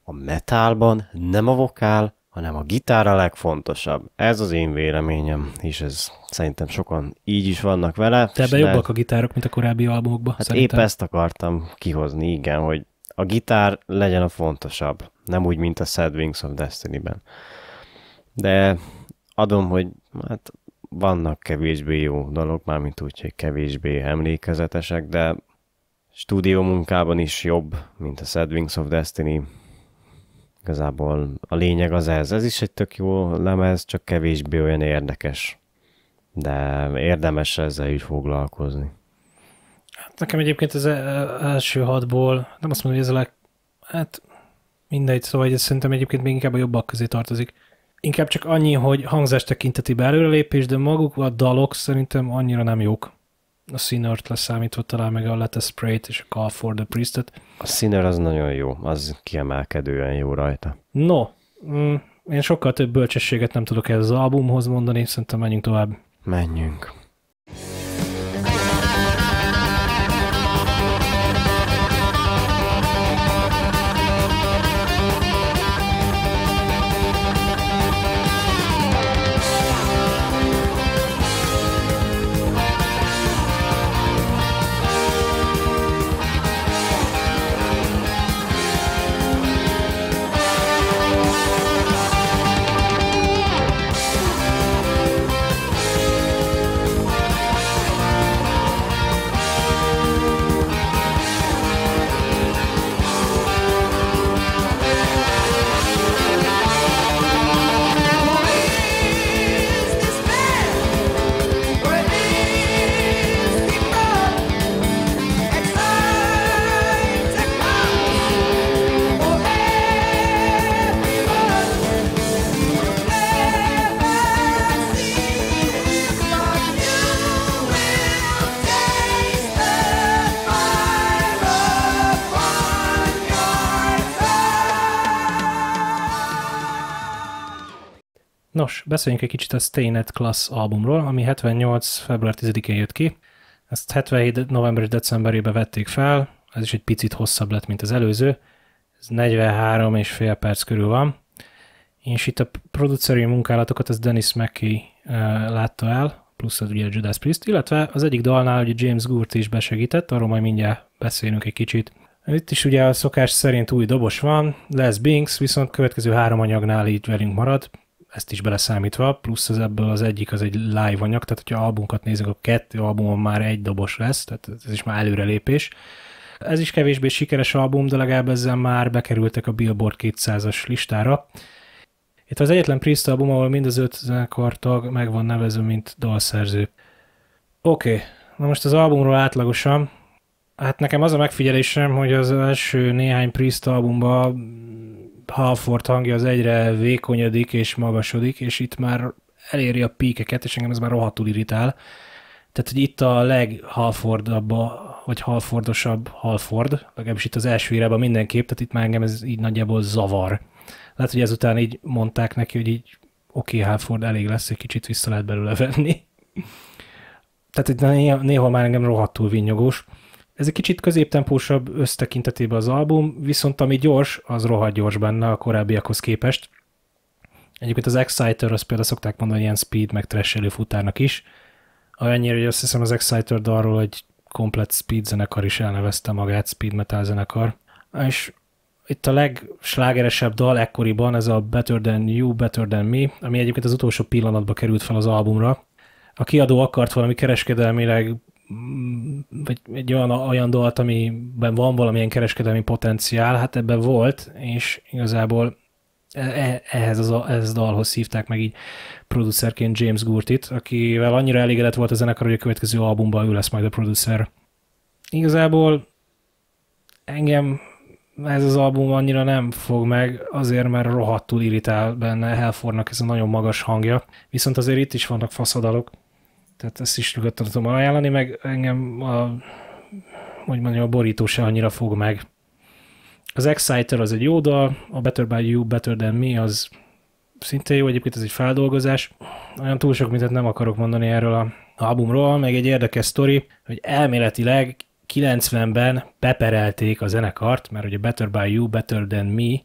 A metalban nem a vokál, hanem a gitár a legfontosabb. Ez az én véleményem, és ez szerintem sokan így is vannak vele. Te ebben jobbak a gitárok, mint a korábbi albumokban. Hát szerintem. épp ezt akartam kihozni, igen, hogy a gitár legyen a fontosabb, nem úgy, mint a Sad Wings of Destiny-ben de adom, hogy hát vannak kevésbé jó dalok, mármint úgy, hogy kevésbé emlékezetesek, de stúdió munkában is jobb, mint a Sad Wings of Destiny. Igazából a lényeg az ez. Ez is egy tök jó lemez, csak kevésbé olyan érdekes. De érdemes ezzel is foglalkozni. Hát nekem egyébként az e- e- első hatból, nem azt mondom, hogy ez a leg... Hát mindegy, szóval ez szerintem egyébként még inkább a jobbak közé tartozik inkább csak annyi, hogy hangzás tekintetében előrelépés, de maguk a dalok szerintem annyira nem jók. A Sinner-t leszámítva talán meg a Let a spray t és a Call for the Priest-et. A Sinner az nagyon jó, az kiemelkedően jó rajta. No, mm, én sokkal több bölcsességet nem tudok ez az albumhoz mondani, szerintem menjünk tovább. Menjünk. beszéljünk egy kicsit a Net Class albumról, ami 78. február 10-én jött ki. Ezt 77. november és decemberében vették fel, ez is egy picit hosszabb lett, mint az előző. Ez 43 és fél perc körül van. És itt a produceri munkálatokat az Dennis Mackey látta el, plusz az ugye a Judas Priest, illetve az egyik dalnál ugye James Gurt is besegített, arról majd mindjárt beszélünk egy kicsit. Itt is ugye a szokás szerint új dobos van, Les Binks viszont következő három anyagnál így velünk marad, ezt is beleszámítva, plusz az ebből az egyik az egy live anyag, tehát hogyha albumokat nézünk, a kettő albumon már egy dobos lesz, tehát ez is már előrelépés. Ez is kevésbé sikeres album, de legalább ezzel már bekerültek a Billboard 200-as listára. Itt az egyetlen Priest album, ahol mind az öt zenekartag meg van nevező, mint dalszerző. Oké, okay. na most az albumról átlagosan. Hát nekem az a megfigyelésem, hogy az első néhány Priest albumban Halford hangja az egyre vékonyodik és magasodik, és itt már eléri a píkeket, és engem ez már rohadtul irritál. Tehát, hogy itt a leghalfordabb, vagy halfordosabb halford, legalábbis itt az első írában mindenképp, tehát itt már engem ez így nagyjából zavar. Lehet, hogy ezután így mondták neki, hogy így oké, okay, halford elég lesz, egy kicsit vissza lehet belőle venni. Tehát itt néha, néha már engem rohadtul vinyogós. Ez egy kicsit középtempósabb össztekintetében az album, viszont ami gyors, az rohadt gyors benne a korábbiakhoz képest. Egyébként az Exciter, azt például szokták mondani ilyen speed, meg trash futárnak is. Annyira, hogy azt hiszem az Exciter dalról egy komplet speed zenekar is elnevezte magát, speed metal zenekar. És itt a legslágeresebb dal ekkoriban ez a Better Than You, Better Than Me, ami egyébként az utolsó pillanatban került fel az albumra. A kiadó akart valami kereskedelmileg vagy egy olyan, olyan dalt, amiben van valamilyen kereskedelmi potenciál, hát ebben volt, és igazából e, e, ehhez, az, ehhez a dalhoz szívták meg így producerként James Gurtit, akivel annyira elégedett volt a zenekar, hogy a következő albumban ő lesz majd a producer. Igazából engem ez az album annyira nem fog meg, azért mert rohadtul irritál benne Hellfornak ez a nagyon magas hangja, viszont azért itt is vannak faszadalok, tehát ezt is nyugodtan tudom ajánlani, meg engem a, hogy mondjam, a borító se annyira fog meg. Az Exciter az egy jó dal, a Better By You, Better Than Me az szintén jó, egyébként ez egy feldolgozás. Olyan túl sok mindent nem akarok mondani erről a albumról, meg egy érdekes sztori, hogy elméletileg 90-ben beperelték a zenekart, mert ugye Better By You, Better Than Me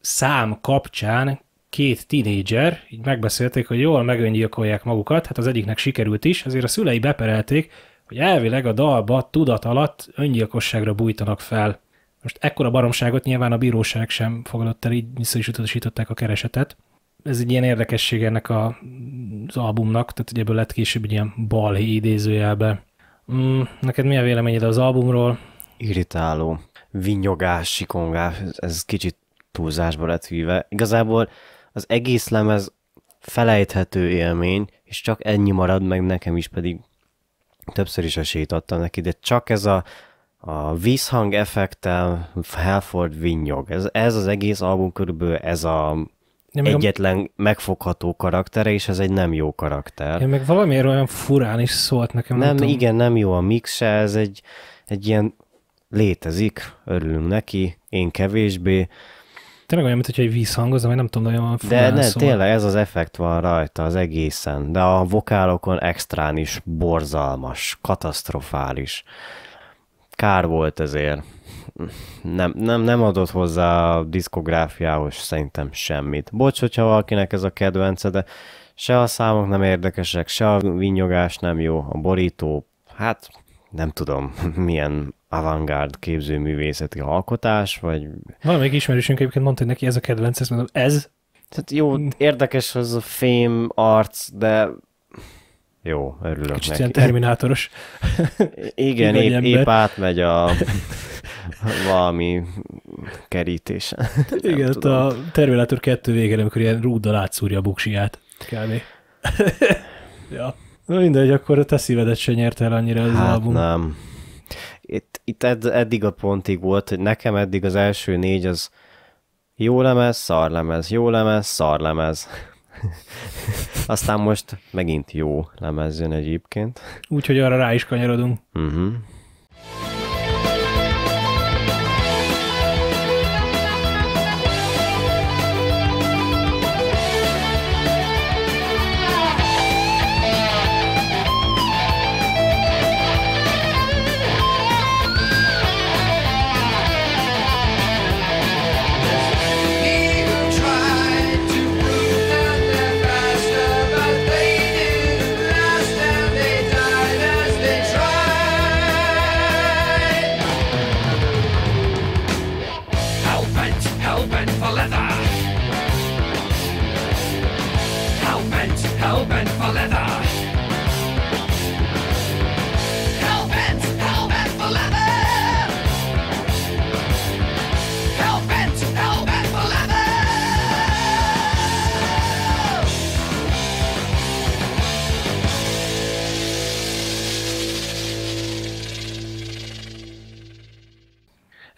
szám kapcsán két tinédzser, így megbeszélték, hogy jól megöngyilkolják magukat, hát az egyiknek sikerült is, azért a szülei beperelték, hogy elvileg a dalba tudat alatt öngyilkosságra bújtanak fel. Most ekkora baromságot nyilván a bíróság sem fogadott el, így vissza is utasították a keresetet. Ez egy ilyen érdekesség ennek a, az albumnak, tehát ugye ebből lett később egy ilyen balhé idézőjelbe. Mm, neked mi a véleményed az albumról? Irritáló. Vinyogás, sikongás, ez kicsit túlzásba lett híve. Igazából az egész lemez felejthető élmény, és csak ennyi marad meg nekem is, pedig többször is esélyt adtam neki, de csak ez a, a vízhang effektel Halford vinyog. Ez, ez az egész album körülbelül ez a ja, egyetlen a... megfogható karaktere, és ez egy nem jó karakter. Ja, meg valamiért olyan furán is szólt nekem. Nem, nem igen, nem jó a mix se, ez egy, egy ilyen létezik, örülünk neki, én kevésbé, tényleg olyan, mintha egy víz hangozna, vagy nem tudom nagyon De ne, szóval. tényleg ez az effekt van rajta az egészen, de a vokálokon extrán is borzalmas, katasztrofális. Kár volt ezért. Nem, nem, nem adott hozzá a diszkográfiához szerintem semmit. Bocs, hogyha valakinek ez a kedvence, de se a számok nem érdekesek, se a vinyogás nem jó, a borító, hát nem tudom, <laughs> milyen avantgárd képzőművészeti alkotás, vagy... Valamelyik ismerősünk egyébként mondta, hogy neki ez a kedvenc, ezt mondom, ez? Tehát jó, érdekes az a fém arc, de jó, örülök Kicsit neki. ilyen terminátoros. Igen, épp, épp átmegy a valami kerítésen. Igen, a Terminátor 2 vége, amikor ilyen rúddal átszúrja a buksiját. Kb. <laughs> ja. Na mindegy, akkor a te szívedet se nyert el annyira az hát album. nem itt ed, eddig a pontig volt, hogy nekem eddig az első négy az jó lemez, szar lemez, jó lemez, szar lemez. <laughs> Aztán most megint jó lemez jön egyébként. Úgyhogy arra rá is kanyarodunk. Uh-huh.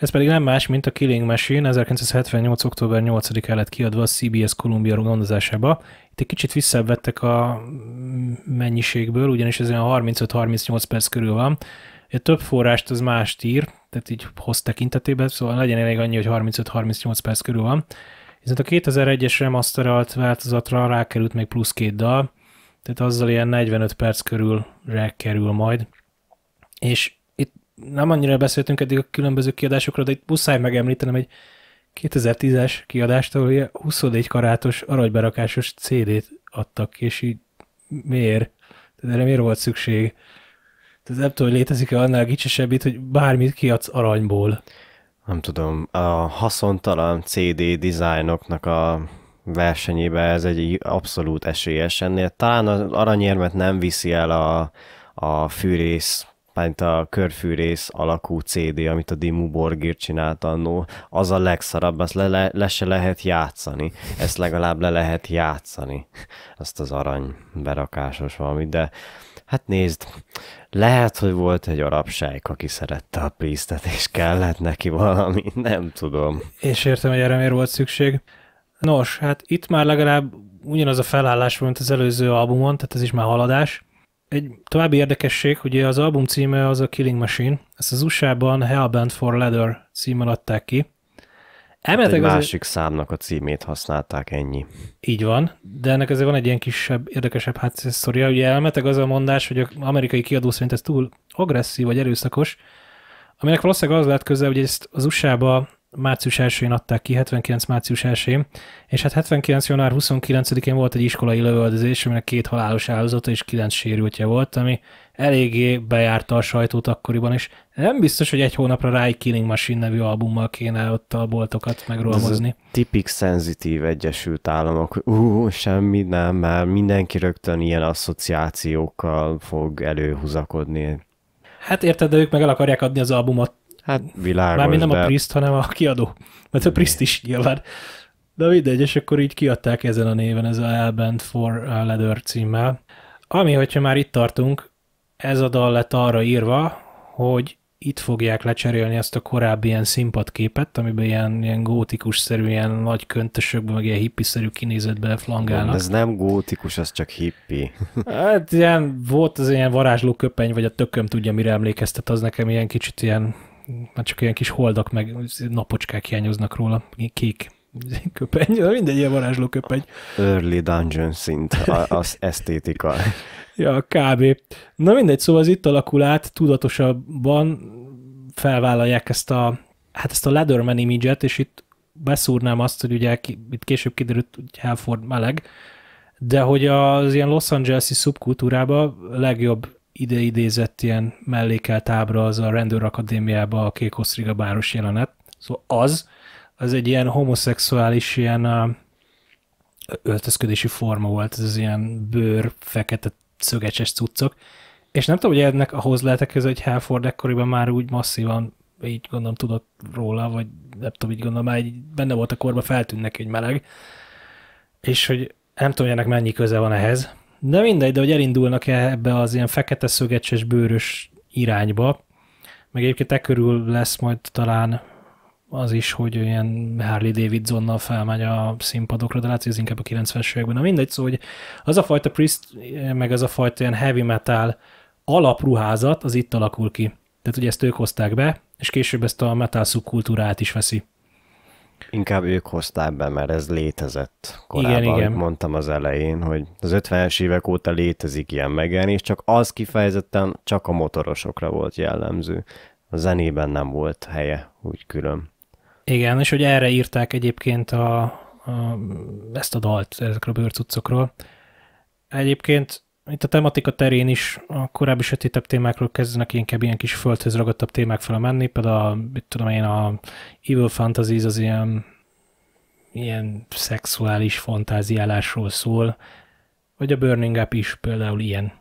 Ez pedig nem más, mint a Killing Machine, 1978. október 8-án lett kiadva a CBS Columbia gondozásába. Itt egy kicsit visszavettek a mennyiségből, ugyanis ez olyan 35-38 perc körül van. A több forrást az más ír, tehát így hoz tekintetében, szóval legyen elég annyi, hogy 35-38 perc körül van. Viszont a 2001-es remasterált változatra rákerült még plusz két dal, tehát azzal ilyen 45 perc körül kerül majd. És nem annyira beszéltünk eddig a különböző kiadásokról, de itt muszáj megemlítenem egy 2010-es kiadást, ahol 24 karátos aranyberakásos CD-t adtak ki, és így miért? Tehát erre miért volt szükség? Tehát nem tudom, hogy létezik-e annál gicsesebbit, hogy bármit kiadsz aranyból. Nem tudom, a haszontalan CD dizájnoknak a versenyébe ez egy abszolút esélyes ennél. Talán az aranyérmet nem viszi el a, a fűrész mint a körfűrész alakú CD, amit a Dimmu Borgir csinált annó, az a legszarabb, azt le, le, le se lehet játszani. Ezt legalább le lehet játszani. Azt az arany berakásos valamit, de hát nézd, lehet, hogy volt egy arab sejk, aki szerette a priestet, és kellett neki valami, nem tudom. És értem, hogy erre miért volt szükség. Nos, hát itt már legalább ugyanaz a felállás volt, mint az előző albumon, tehát ez is már haladás egy további érdekesség, ugye az album címe az a Killing Machine, ezt az USA-ban Hellbent for Leather címmel adták ki. hát egy másik azért... számnak a címét használták ennyi. Így van, de ennek azért van egy ilyen kisebb, érdekesebb háttérsztoria. Ugye elmeteg az a mondás, hogy az amerikai kiadó szerint ez túl agresszív vagy erőszakos, aminek valószínűleg az lehet köze, hogy ezt az USA-ba március 1-én adták ki, 79 március 1-én, és hát 79. január 29-én volt egy iskolai lövöldözés, aminek két halálos áldozata és kilenc sérültje volt, ami eléggé bejárta a sajtót akkoriban, és nem biztos, hogy egy hónapra rá egy Killing Machine nevű albummal kéne ott a boltokat megrohamozni. tipik szenzitív Egyesült Államok. Ú, semmi nem, mert mindenki rögtön ilyen asszociációkkal fog előhúzakodni. Hát érted, de ők meg el akarják adni az albumot Hát világos, mármint nem de... a Priest, hanem a kiadó. Mert a Priest is nyilván. De mindegy, és akkor így kiadták ezen a néven, ez a Elbent for uh, Leather címmel. Ami, hogyha már itt tartunk, ez a dal lett arra írva, hogy itt fogják lecserélni ezt a korábbi ilyen színpadképet, amiben ilyen, ilyen gótikus-szerű, ilyen nagy köntösökben, meg ilyen hippiszerű kinézetben flangálnak. Nem, ez nem gótikus, ez csak hippi. Hát ilyen, volt az ilyen varázsló köpeny, vagy a tököm tudja, mire emlékeztet, az nekem ilyen kicsit ilyen már csak ilyen kis holdak, meg napocskák hiányoznak róla, kék köpeny, mindegy ilyen varázsló köpeny. Early Dungeon szint, az esztétika. ja, kb. Na mindegy, szóval az itt alakul át, tudatosabban felvállalják ezt a, hát ezt a Leatherman image és itt beszúrnám azt, hogy ugye itt később kiderült, hogy Halford meleg, de hogy az ilyen Los Angeles-i szubkultúrában legjobb ide idézett ilyen mellékelt ábra az a rendőrakadémiában a Kék Osztriga báros jelenet. Szóval az, az egy ilyen homoszexuális ilyen öltözködési forma volt, ez az ilyen bőr, fekete, szögecses cuccok. És nem tudom, hogy ennek ahhoz lehetek ez, hogy Halford ekkoriban már úgy masszívan így gondolom tudott róla, vagy nem tudom, így gondolom, már így benne volt a korban feltűnnek egy meleg. És hogy nem tudom, hogy ennek mennyi köze van ehhez, de mindegy, de hogy elindulnak -e ebbe az ilyen fekete szögecses bőrös irányba, meg egyébként e körül lesz majd talán az is, hogy ilyen Harley Davidsonnal felmegy a színpadokra, de látszik, ez inkább a 90-es években. Na mindegy, szó, szóval, hogy az a fajta Priest, meg az a fajta ilyen heavy metal alapruházat, az itt alakul ki. Tehát ugye ezt ők hozták be, és később ezt a metal szubkultúrát is veszi. Inkább ők hozták be, mert ez létezett korábban. Igen, igen. Mondtam az elején, hogy az 50-es évek óta létezik ilyen megjelenés, csak az kifejezetten csak a motorosokra volt jellemző. A zenében nem volt helye úgy külön. Igen, és hogy erre írták egyébként a, a, ezt a dalt ezekről a bőrcuccokról. Egyébként itt a tematika terén is a korábbi sötétebb témákról kezdenek inkább ilyen kis földhöz ragadtabb témák fel menni, például a, mit tudom én, a Evil Fantasies az ilyen, ilyen szexuális fantáziálásról szól, vagy a Burning Up is például ilyen.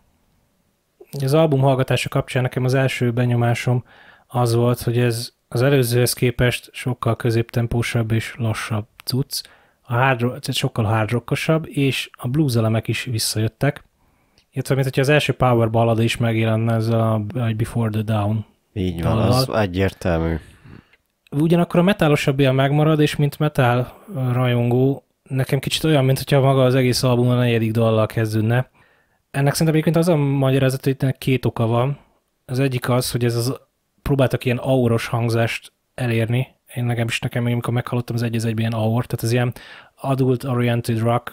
Az album hallgatása kapcsán nekem az első benyomásom az volt, hogy ez az előzőhez képest sokkal középtempósabb és lassabb cucc, a hard, sokkal hardrockosabb, és a blues elemek is visszajöttek, illetve, mint hogyha az első Power ballada is megjelenne ez a Before the Down. Így van, az egyértelmű. Ugyanakkor a metálosabb ilyen megmarad, és mint metál rajongó, nekem kicsit olyan, mint hogyha maga az egész album a negyedik dallal kezdődne. Ennek szerintem egyébként az a magyarázat, hogy ennek két oka van. Az egyik az, hogy ez az, próbáltak ilyen auros hangzást elérni. Én nekem is nekem, amikor meghallottam az egy az egyben ilyen aur, tehát az ilyen adult-oriented rock,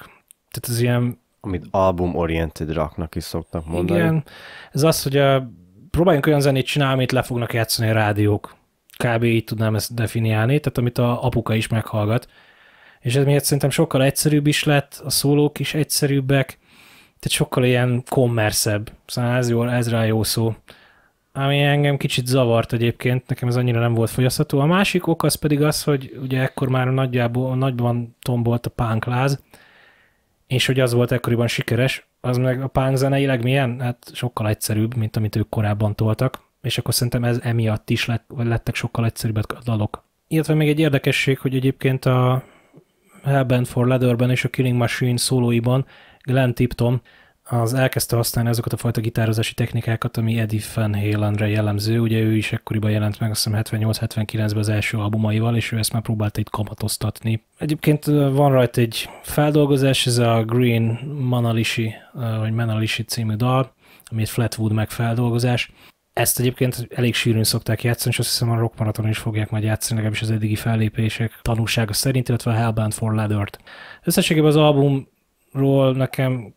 tehát az ilyen amit album-oriented raknak is szoktak mondani. Igen, ez az, hogy a, próbáljunk olyan zenét csinálni, amit le fognak játszani a rádiók. Kb. így tudnám ezt definiálni, tehát amit a apuka is meghallgat. És ez miért szerintem sokkal egyszerűbb is lett, a szólók is egyszerűbbek, tehát sokkal ilyen kommerszebb. Szóval ez, jól, ez rá jó szó. Ami engem kicsit zavart egyébként, nekem ez annyira nem volt fogyasztható. A másik ok az pedig az, hogy ugye ekkor már nagyjából nagyban tombolt a pánkláz, láz, és hogy az volt ekkoriban sikeres, az meg a punk zeneileg milyen? Hát sokkal egyszerűbb, mint amit ők korábban toltak, és akkor szerintem ez emiatt is lett, vagy lettek sokkal egyszerűbbek a dalok. Illetve még egy érdekesség, hogy egyébként a Hellbent for Leatherben és a Killing Machine szólóiban Glenn Tipton az elkezdte használni azokat a fajta gitározási technikákat, ami Eddie Van Halenre jellemző. Ugye ő is ekkoriban jelent meg, azt hiszem 78-79-ben az első albumaival, és ő ezt már próbálta itt kamatoztatni. Egyébként van rajta egy feldolgozás, ez a Green Manalishi, vagy Manalishi című dal, ami egy Flatwood megfeldolgozás. Ezt egyébként elég sűrűn szokták játszani, és azt hiszem a Rock Marathon is fogják majd játszani, legalábbis az eddigi fellépések tanulsága szerint, illetve a Hellbound for Leather-t. Összességében az albumról nekem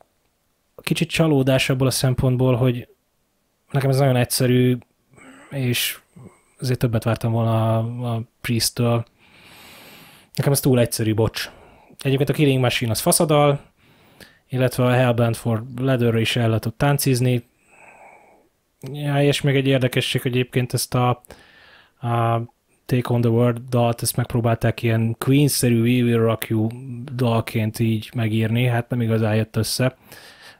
kicsit csalódás abból a szempontból, hogy nekem ez nagyon egyszerű, és azért többet vártam volna a, a Priest-től. Nekem ez túl egyszerű, bocs. Egyébként a Killing Machine az faszadal, illetve a Hellbent for leather is el lehetett táncizni. Ja, és még egy érdekesség, hogy egyébként ezt a, a Take on the World dalt, ezt megpróbálták ilyen Queen-szerű We Will Rock You dalként így megírni, hát nem igazán jött össze.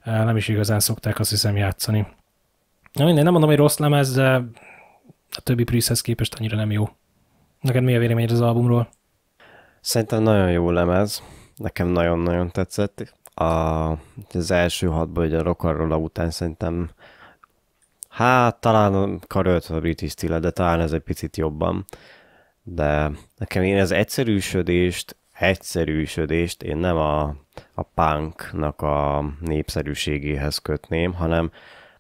Eh, nem is igazán szokták azt hiszem játszani. Na minden, nem mondom, hogy rossz lemez, de a többi Priesthez képest annyira nem jó. Neked mi a véleményed az albumról? Szerintem nagyon jó lemez. Nekem nagyon-nagyon tetszett. A, az első hatban, hogy a rock'n'roll után szerintem hát talán karölt a British stíle, de talán ez egy picit jobban. De nekem én az egyszerűsödést, egyszerűsödést, én nem a a punknak a népszerűségéhez kötném, hanem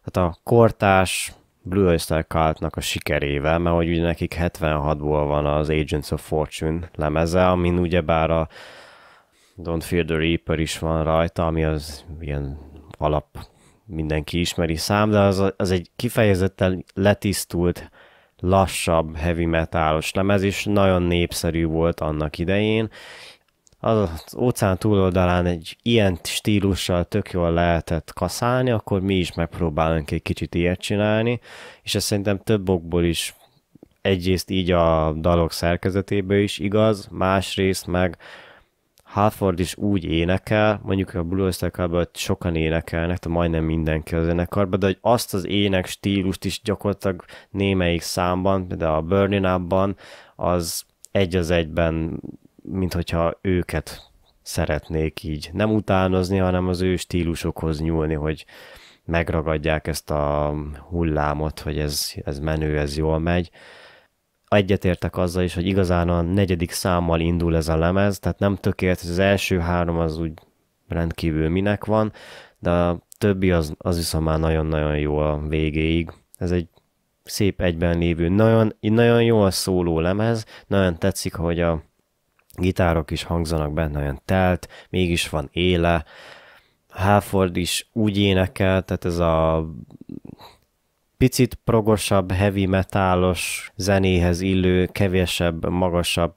hát a kortás Blue Oyster Cultnak a sikerével, mert hogy ugye nekik 76-ból van az Agents of Fortune lemeze, amin ugyebár a Don't Fear the Reaper is van rajta, ami az ilyen alap mindenki ismeri szám, de az, az egy kifejezetten letisztult, lassabb heavy metalos lemez, és nagyon népszerű volt annak idején, az óceán túloldalán egy ilyen stílussal tök jól lehetett kaszálni, akkor mi is megpróbálunk egy kicsit ilyet csinálni, és ez szerintem több okból is egyrészt így a dalok szerkezetében is igaz, másrészt meg Halford is úgy énekel, mondjuk a Blue Oyster club sokan énekelnek, tehát majdnem mindenki a zenekarban, de hogy azt az ének stílust is gyakorlatilag némelyik számban, de a Burning Up-ban, az egy az egyben mint hogyha őket szeretnék így nem utánozni, hanem az ő stílusokhoz nyúlni, hogy megragadják ezt a hullámot, hogy ez, ez menő, ez jól megy. Egyetértek azzal is, hogy igazán a negyedik számmal indul ez a lemez, tehát nem tökéletes, az első három az úgy rendkívül minek van, de a többi az, az viszont már nagyon-nagyon jó a végéig. Ez egy szép egyben lévő, nagyon, nagyon jó a szóló lemez, nagyon tetszik, hogy a gitárok is hangzanak benne olyan telt, mégis van éle, Halford is úgy énekel, tehát ez a picit progosabb, heavy metalos zenéhez illő, kevésebb, magasabb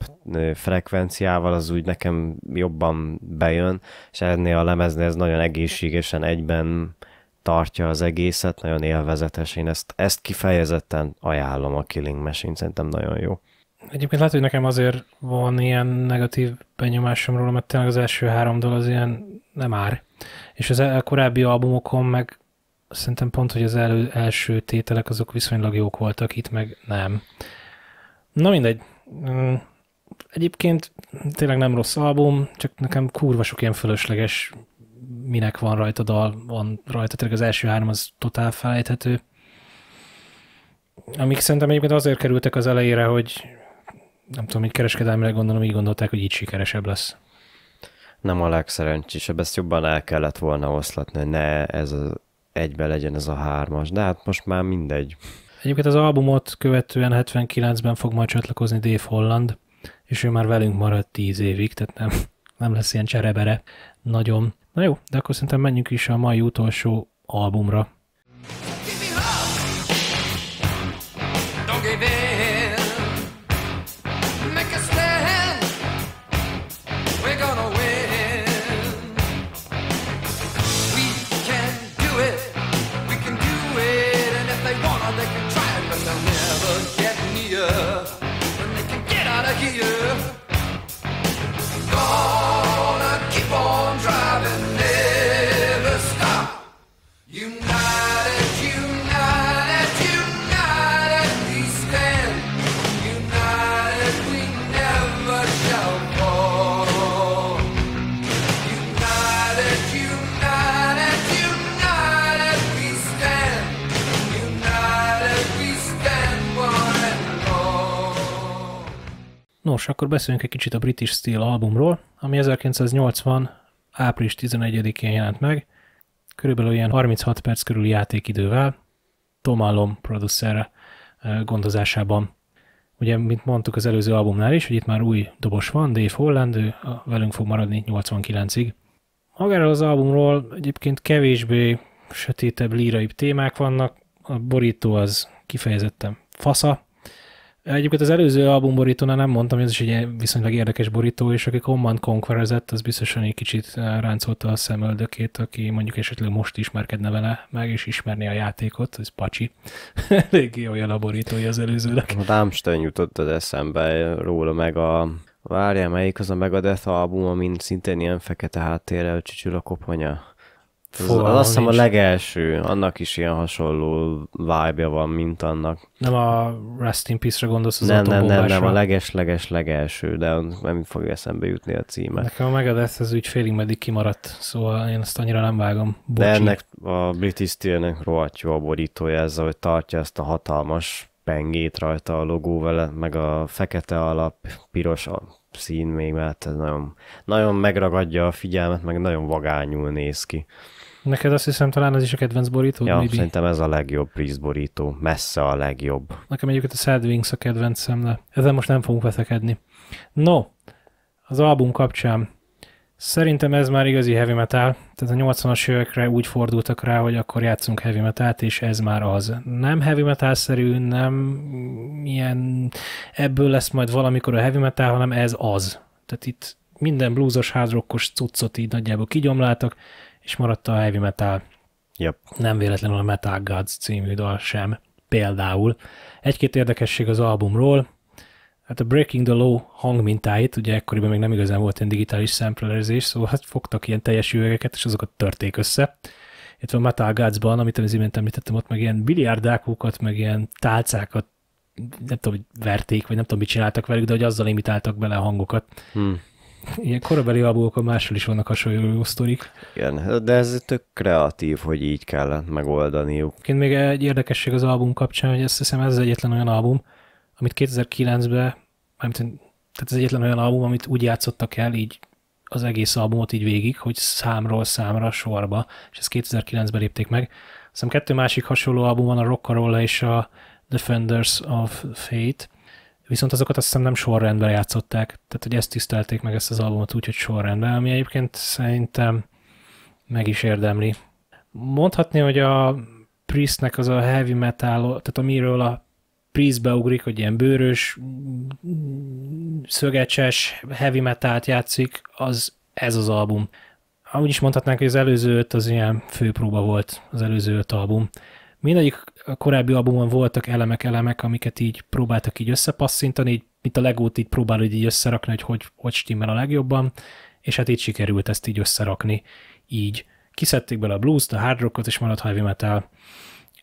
frekvenciával, az úgy nekem jobban bejön, és ennél a lemezni ez nagyon egészségesen egyben tartja az egészet, nagyon élvezetes, én ezt, ezt kifejezetten ajánlom a Killing Machine, szerintem nagyon jó. Egyébként lehet, hogy nekem azért van ilyen negatív benyomásom róla, mert tényleg az első három dal az ilyen nem ár. És az a korábbi albumokon meg szerintem pont, hogy az elő, első tételek azok viszonylag jók voltak, itt meg nem. Na mindegy. Mm, egyébként tényleg nem rossz album, csak nekem kurva sok ilyen fölösleges minek van rajta dal, van rajta, tényleg az első három az totál felejthető amik szerintem egyébként azért kerültek az elejére, hogy nem tudom, hogy kereskedelmileg gondolom, így gondolták, hogy így sikeresebb lesz. Nem a legszerencsésebb, ezt jobban el kellett volna oszlatni, ne ez a, egybe legyen ez a hármas, de hát most már mindegy. Egyébként az albumot követően 79-ben fog majd csatlakozni Dave Holland, és ő már velünk maradt 10 évig, tehát nem, nem lesz ilyen cserebere nagyon. Na jó, de akkor szerintem menjünk is a mai utolsó albumra. Nos, akkor beszéljünk egy kicsit a British Steel albumról, ami 1980. április 11-én jelent meg, körülbelül ilyen 36 perc körüli játékidővel, Tom Allom producer eh, gondozásában. Ugye, mint mondtuk az előző albumnál is, hogy itt már új dobos van, Dave Holland, ő velünk fog maradni 89-ig. Magáról az albumról egyébként kevésbé sötétebb, líraibb témák vannak, a borító az kifejezetten fasza, Egyébként az előző album borítónál nem mondtam, hogy ez is egy viszonylag érdekes borító, és aki Command conquer az biztosan egy kicsit eh, ráncolta a szemöldökét, aki mondjuk esetleg most ismerkedne vele meg, és ismerné a játékot, ez Pacsi. <laughs> Eléggé olyan a borítója az előzőnek. Hát a Rammstein jutott az eszembe róla, meg a Várjál, melyik az a Megadeth album, amin szintén ilyen fekete háttérrel csücsül a koponya? Fogalmam az azt hiszem a legelső, annak is ilyen hasonló vibe van, mint annak. Nem a Rest in Peace-re gondolsz az Nem, nem, nem, nem, a leges-leges-legelső, de nem fog eszembe jutni a címe. Nekem a Megadeth ez úgy félig meddig kimaradt, szóval én azt annyira nem vágom. Bocsi. De ennek a British Steel-nek rohadt jó a borítója ezzel, hogy tartja ezt a hatalmas pengét rajta a logó vele, meg a fekete alap, piros szín még, mert ez nagyon, nagyon megragadja a figyelmet, meg nagyon vagányul néz ki. Neked azt hiszem talán ez is a kedvenc borító? Ja, maybe. szerintem ez a legjobb Priest borító, messze a legjobb. Nekem egyébként a Sad Wings a kedvencem, de ezzel most nem fogunk veszekedni. No, az album kapcsán Szerintem ez már igazi heavy metal, tehát a 80-as évekre úgy fordultak rá, hogy akkor játszunk heavy metal és ez már az. Nem heavy metal-szerű, nem ilyen ebből lesz majd valamikor a heavy metal, hanem ez az. Tehát itt minden bluesos, hard cuccot így nagyjából kigyomláltak, és maradt a heavy metal. Yep. Nem véletlenül a Metal Gods című dal sem például. Egy-két érdekesség az albumról, Hát a Breaking the Law hangmintáit, ugye ekkoriban még nem igazán volt ilyen digitális szemplerzés, szóval hát fogtak ilyen teljes üvegeket, és azokat törték össze. Itt van Metal Gods-ban, amit az imént említettem, ott meg ilyen biliárdákókat, meg ilyen tálcákat, nem tudom, hogy verték, vagy nem tudom, mit csináltak velük, de hogy azzal imitáltak bele a hangokat. Hmm. Ilyen korabeli albumokon máshol is vannak hasonló sztorik. Igen, de ez tök kreatív, hogy így kellett megoldaniuk. Én még egy érdekesség az album kapcsán, hogy ezt hiszem ez az egyetlen olyan album, amit 2009-ben, tehát ez egyetlen olyan album, amit úgy játszottak el, így az egész albumot így végig, hogy számról számra, sorba, és ezt 2009-ben lépték meg. Azt kettő másik hasonló album van, a Rockarolla és a Defenders of Fate, viszont azokat azt hiszem nem sorrendben játszották, tehát hogy ezt tisztelték meg ezt az albumot úgy, hogy sorrendben, ami egyébként szerintem meg is érdemli. Mondhatni, hogy a Priestnek az a heavy metal, tehát amiről a Priest beugrik, hogy ilyen bőrös, szögecses heavy metalt játszik, az ez az album. Amúgy is mondhatnánk, hogy az előző öt az ilyen főpróba volt, az előző öt album. Mindegyik a korábbi albumon voltak elemek-elemek, amiket így próbáltak így összepasszintani, így, mint a legót így próbálod így összerakni, hogy hogy, hogy stimmel a legjobban, és hát így sikerült ezt így összerakni, így. Kiszedték bele a blues-t, a hard rockot, és maradt heavy metal.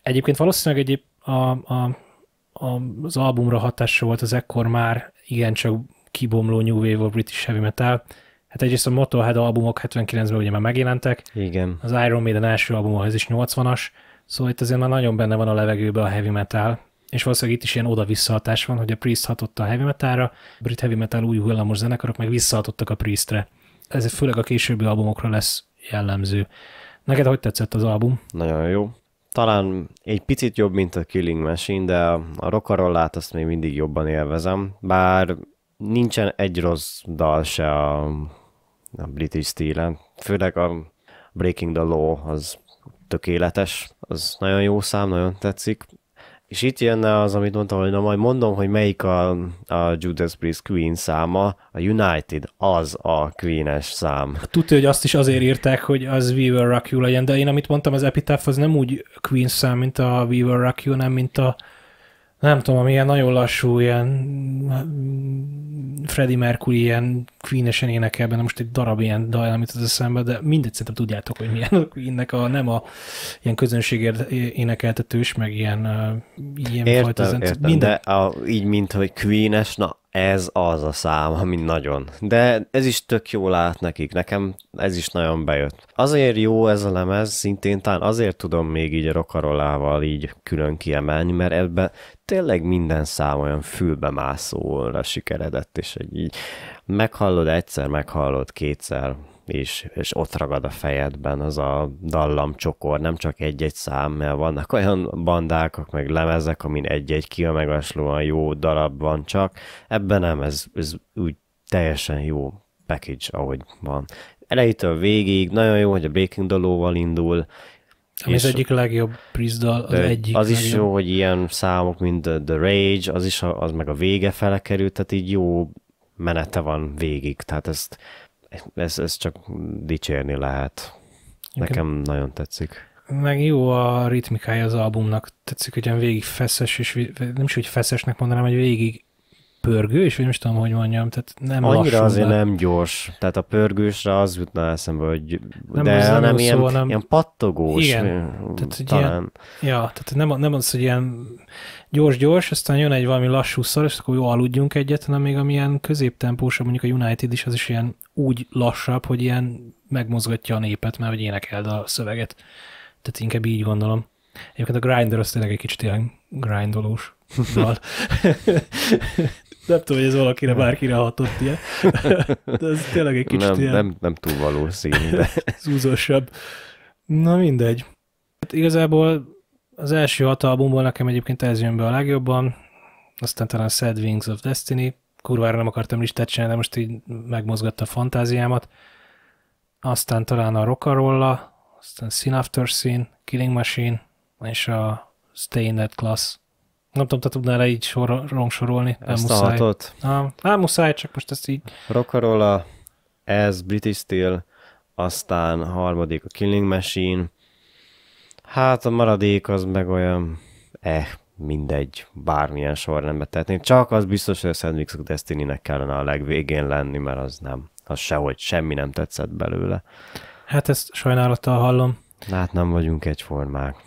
Egyébként valószínűleg egyéb a, a, a, az albumra hatása volt az ekkor már igencsak kibomló New Wave of British Heavy Metal. Hát egyrészt a Motorhead albumok 79-ben ugye már megjelentek. Igen. Az Iron Maiden első albumhoz ez is 80-as, Szóval itt azért már nagyon benne van a levegőbe a heavy metal, és valószínűleg itt is ilyen oda-vissza hatás van, hogy a Priest hatott a heavy metalra, a brit heavy metal új hullámos zenekarok meg visszahatottak a Priestre. Ez főleg a későbbi albumokra lesz jellemző. Neked hogy tetszett az album? Nagyon jó. Talán egy picit jobb, mint a Killing Machine, de a rockarollát azt még mindig jobban élvezem, bár nincsen egy rossz dal se a, a British stílen, főleg a Breaking the Law az tökéletes, az nagyon jó szám, nagyon tetszik. És itt jönne az, amit mondtam, hogy na majd mondom, hogy melyik a, a Judas Priest Queen száma, a United az a Queen-es szám. Tudja, hogy azt is azért írták, hogy az We Will Rock You legyen, de én amit mondtam, az Epitaph az nem úgy Queen szám, mint a We Will Rock You, nem mint a nem tudom, ami ilyen nagyon lassú, ilyen hát, Freddie Mercury ilyen queen énekel benne, most egy darab ilyen dal, amit az eszembe, de mindegy szerintem tudjátok, hogy milyen a queen a, nem a ilyen közönségért énekeltetős, meg ilyen, ilyen értem, fajta Értem, minden... de a, így, mint hogy queen na ez az a szám, ami nagyon. De ez is tök jó lát nekik, nekem ez is nagyon bejött. Azért jó ez a lemez, szintén talán azért tudom még így a rokarolával így külön kiemelni, mert ebben tényleg minden szám olyan fülbe mászóra sikeredett, és egy így meghallod egyszer, meghallod kétszer, és, és ott ragad a fejedben az a dallamcsokor, nem csak egy-egy szám, mert vannak olyan bandák, meg lemezek, amin egy-egy kilomegaslóan jó darab van csak, ebben nem, ez, ez úgy teljesen jó package, ahogy van. Elejétől végig, nagyon jó, hogy a Baking Dalóval indul, ami az egyik legjobb Prizdal, az egyik Az legjobb. is jó, hogy ilyen számok, mint The, The Rage, az is a, az meg a vége fele került, tehát így jó menete van végig, tehát ezt ez, ez csak dicsérni lehet. Nekem Igen. nagyon tetszik. Meg jó a ritmikája az albumnak, tetszik, hogy olyan végig feszes, és nem is, hogy feszesnek mondanám, hogy végig pörgő, és hogy most tudom, hogy mondjam, tehát nem Annyira lassul, azért de... nem gyors, tehát a pörgősre az jutna eszembe, hogy nem de az nem ilyen, szó, hanem... ilyen pattogós. Igen, mm, tehát, talán. Ilyen, ja, tehát nem, nem az, hogy ilyen gyors-gyors, aztán jön egy valami lassú szar, és akkor jó, aludjunk egyet, hanem még ilyen középtempósabb, mondjuk a United is, az is ilyen úgy lassabb, hogy ilyen megmozgatja a népet, mert hogy énekeld a szöveget. Tehát inkább így gondolom. Egyébként a Grinder az tényleg egy kicsit ilyen grindolós <laughs> Nem tudom, hogy ez valakire, bárkire hatott ilyen. <laughs> De ez tényleg egy kicsit nem, ilyen... Nem, nem túl valószínű, de... <laughs> Zúzósabb. Na mindegy. Hát igazából az első hat albumból nekem egyébként ez jön be a legjobban, aztán talán Sad Wings of Destiny, kurvára nem akartam listát csinálni, de most így megmozgatta a fantáziámat. Aztán talán a Rockarolla, aztán Sin After Sin, Killing Machine, és a Stay in That Class nem tudom, te tudnál -e így sor, rongsorolni? Nem ezt muszáj. a Nem, nem muszáj, csak most ezt így... Rock'n'Rolla, ez British Steel, aztán a harmadik a Killing Machine, hát a maradék az meg olyan, eh, mindegy, bármilyen sor nem betetnék. Csak az biztos, hogy a Sandwich Destiny-nek kellene a legvégén lenni, mert az nem, az sehogy semmi nem tetszett belőle. Hát ezt sajnálattal hallom. Hát nem vagyunk egyformák.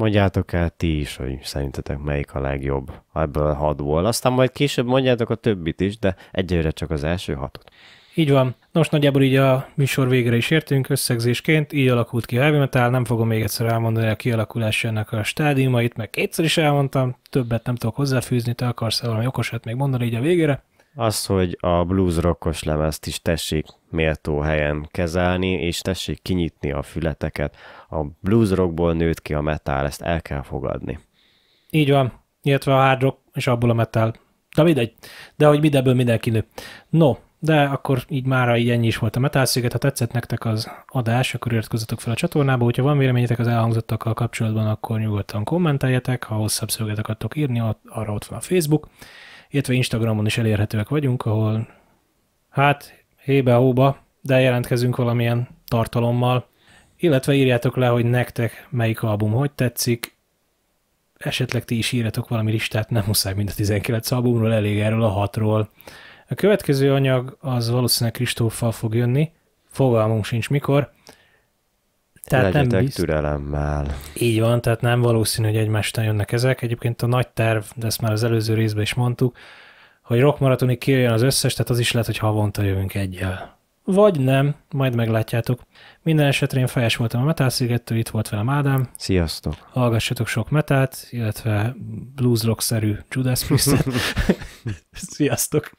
Mondjátok el ti is, hogy szerintetek melyik a legjobb ebből a hatból. Aztán majd később mondjátok a többit is, de egyelőre csak az első hatot. Így van. Nos, nagyjából így a műsor végre is értünk összegzésként, így alakult ki a heavy metal, nem fogom még egyszer elmondani a ennek a stádiumait, meg kétszer is elmondtam, többet nem tudok hozzáfűzni, te akarsz valami okosat még mondani így a végére? Az, hogy a blues rockos lemezt is tessék méltó helyen kezelni, és tessék kinyitni a fületeket. A blues rockból nőtt ki a metal, ezt el kell fogadni. Így van, illetve a hard rock, és abból a metal. De mindegy, de hogy mindebből mindenki nő. No, de akkor így mára így ennyi is volt a Metal Sziget. Ha tetszett nektek az adás, akkor iratkozzatok fel a csatornába, hogyha van véleményetek az elhangzottakkal kapcsolatban, akkor nyugodtan kommenteljetek, ha hosszabb szöget akartok írni, arra ott van a Facebook illetve Instagramon is elérhetőek vagyunk, ahol hát hébe-hóba, de jelentkezünk valamilyen tartalommal, illetve írjátok le, hogy nektek melyik album hogy tetszik, esetleg ti is írjatok valami listát, nem muszáj mind a 19 albumról, elég erről a 6-ról. A következő anyag az valószínűleg Kristóffal fog jönni, fogalmunk sincs mikor, tehát Legyetek nem bizt... türelemmel. Így van, tehát nem valószínű, hogy egymást jönnek ezek. Egyébként a nagy terv, de ezt már az előző részben is mondtuk, hogy rockmaratonig kijön az összes, tehát az is lehet, hogy havonta jövünk egyel. Vagy nem, majd meglátjátok. Minden esetre én fejes voltam a Metal Szigettől, itt volt velem Ádám. Sziasztok! Hallgassatok sok metát, illetve blues rock-szerű Judas Priest-et. <laughs> Sziasztok!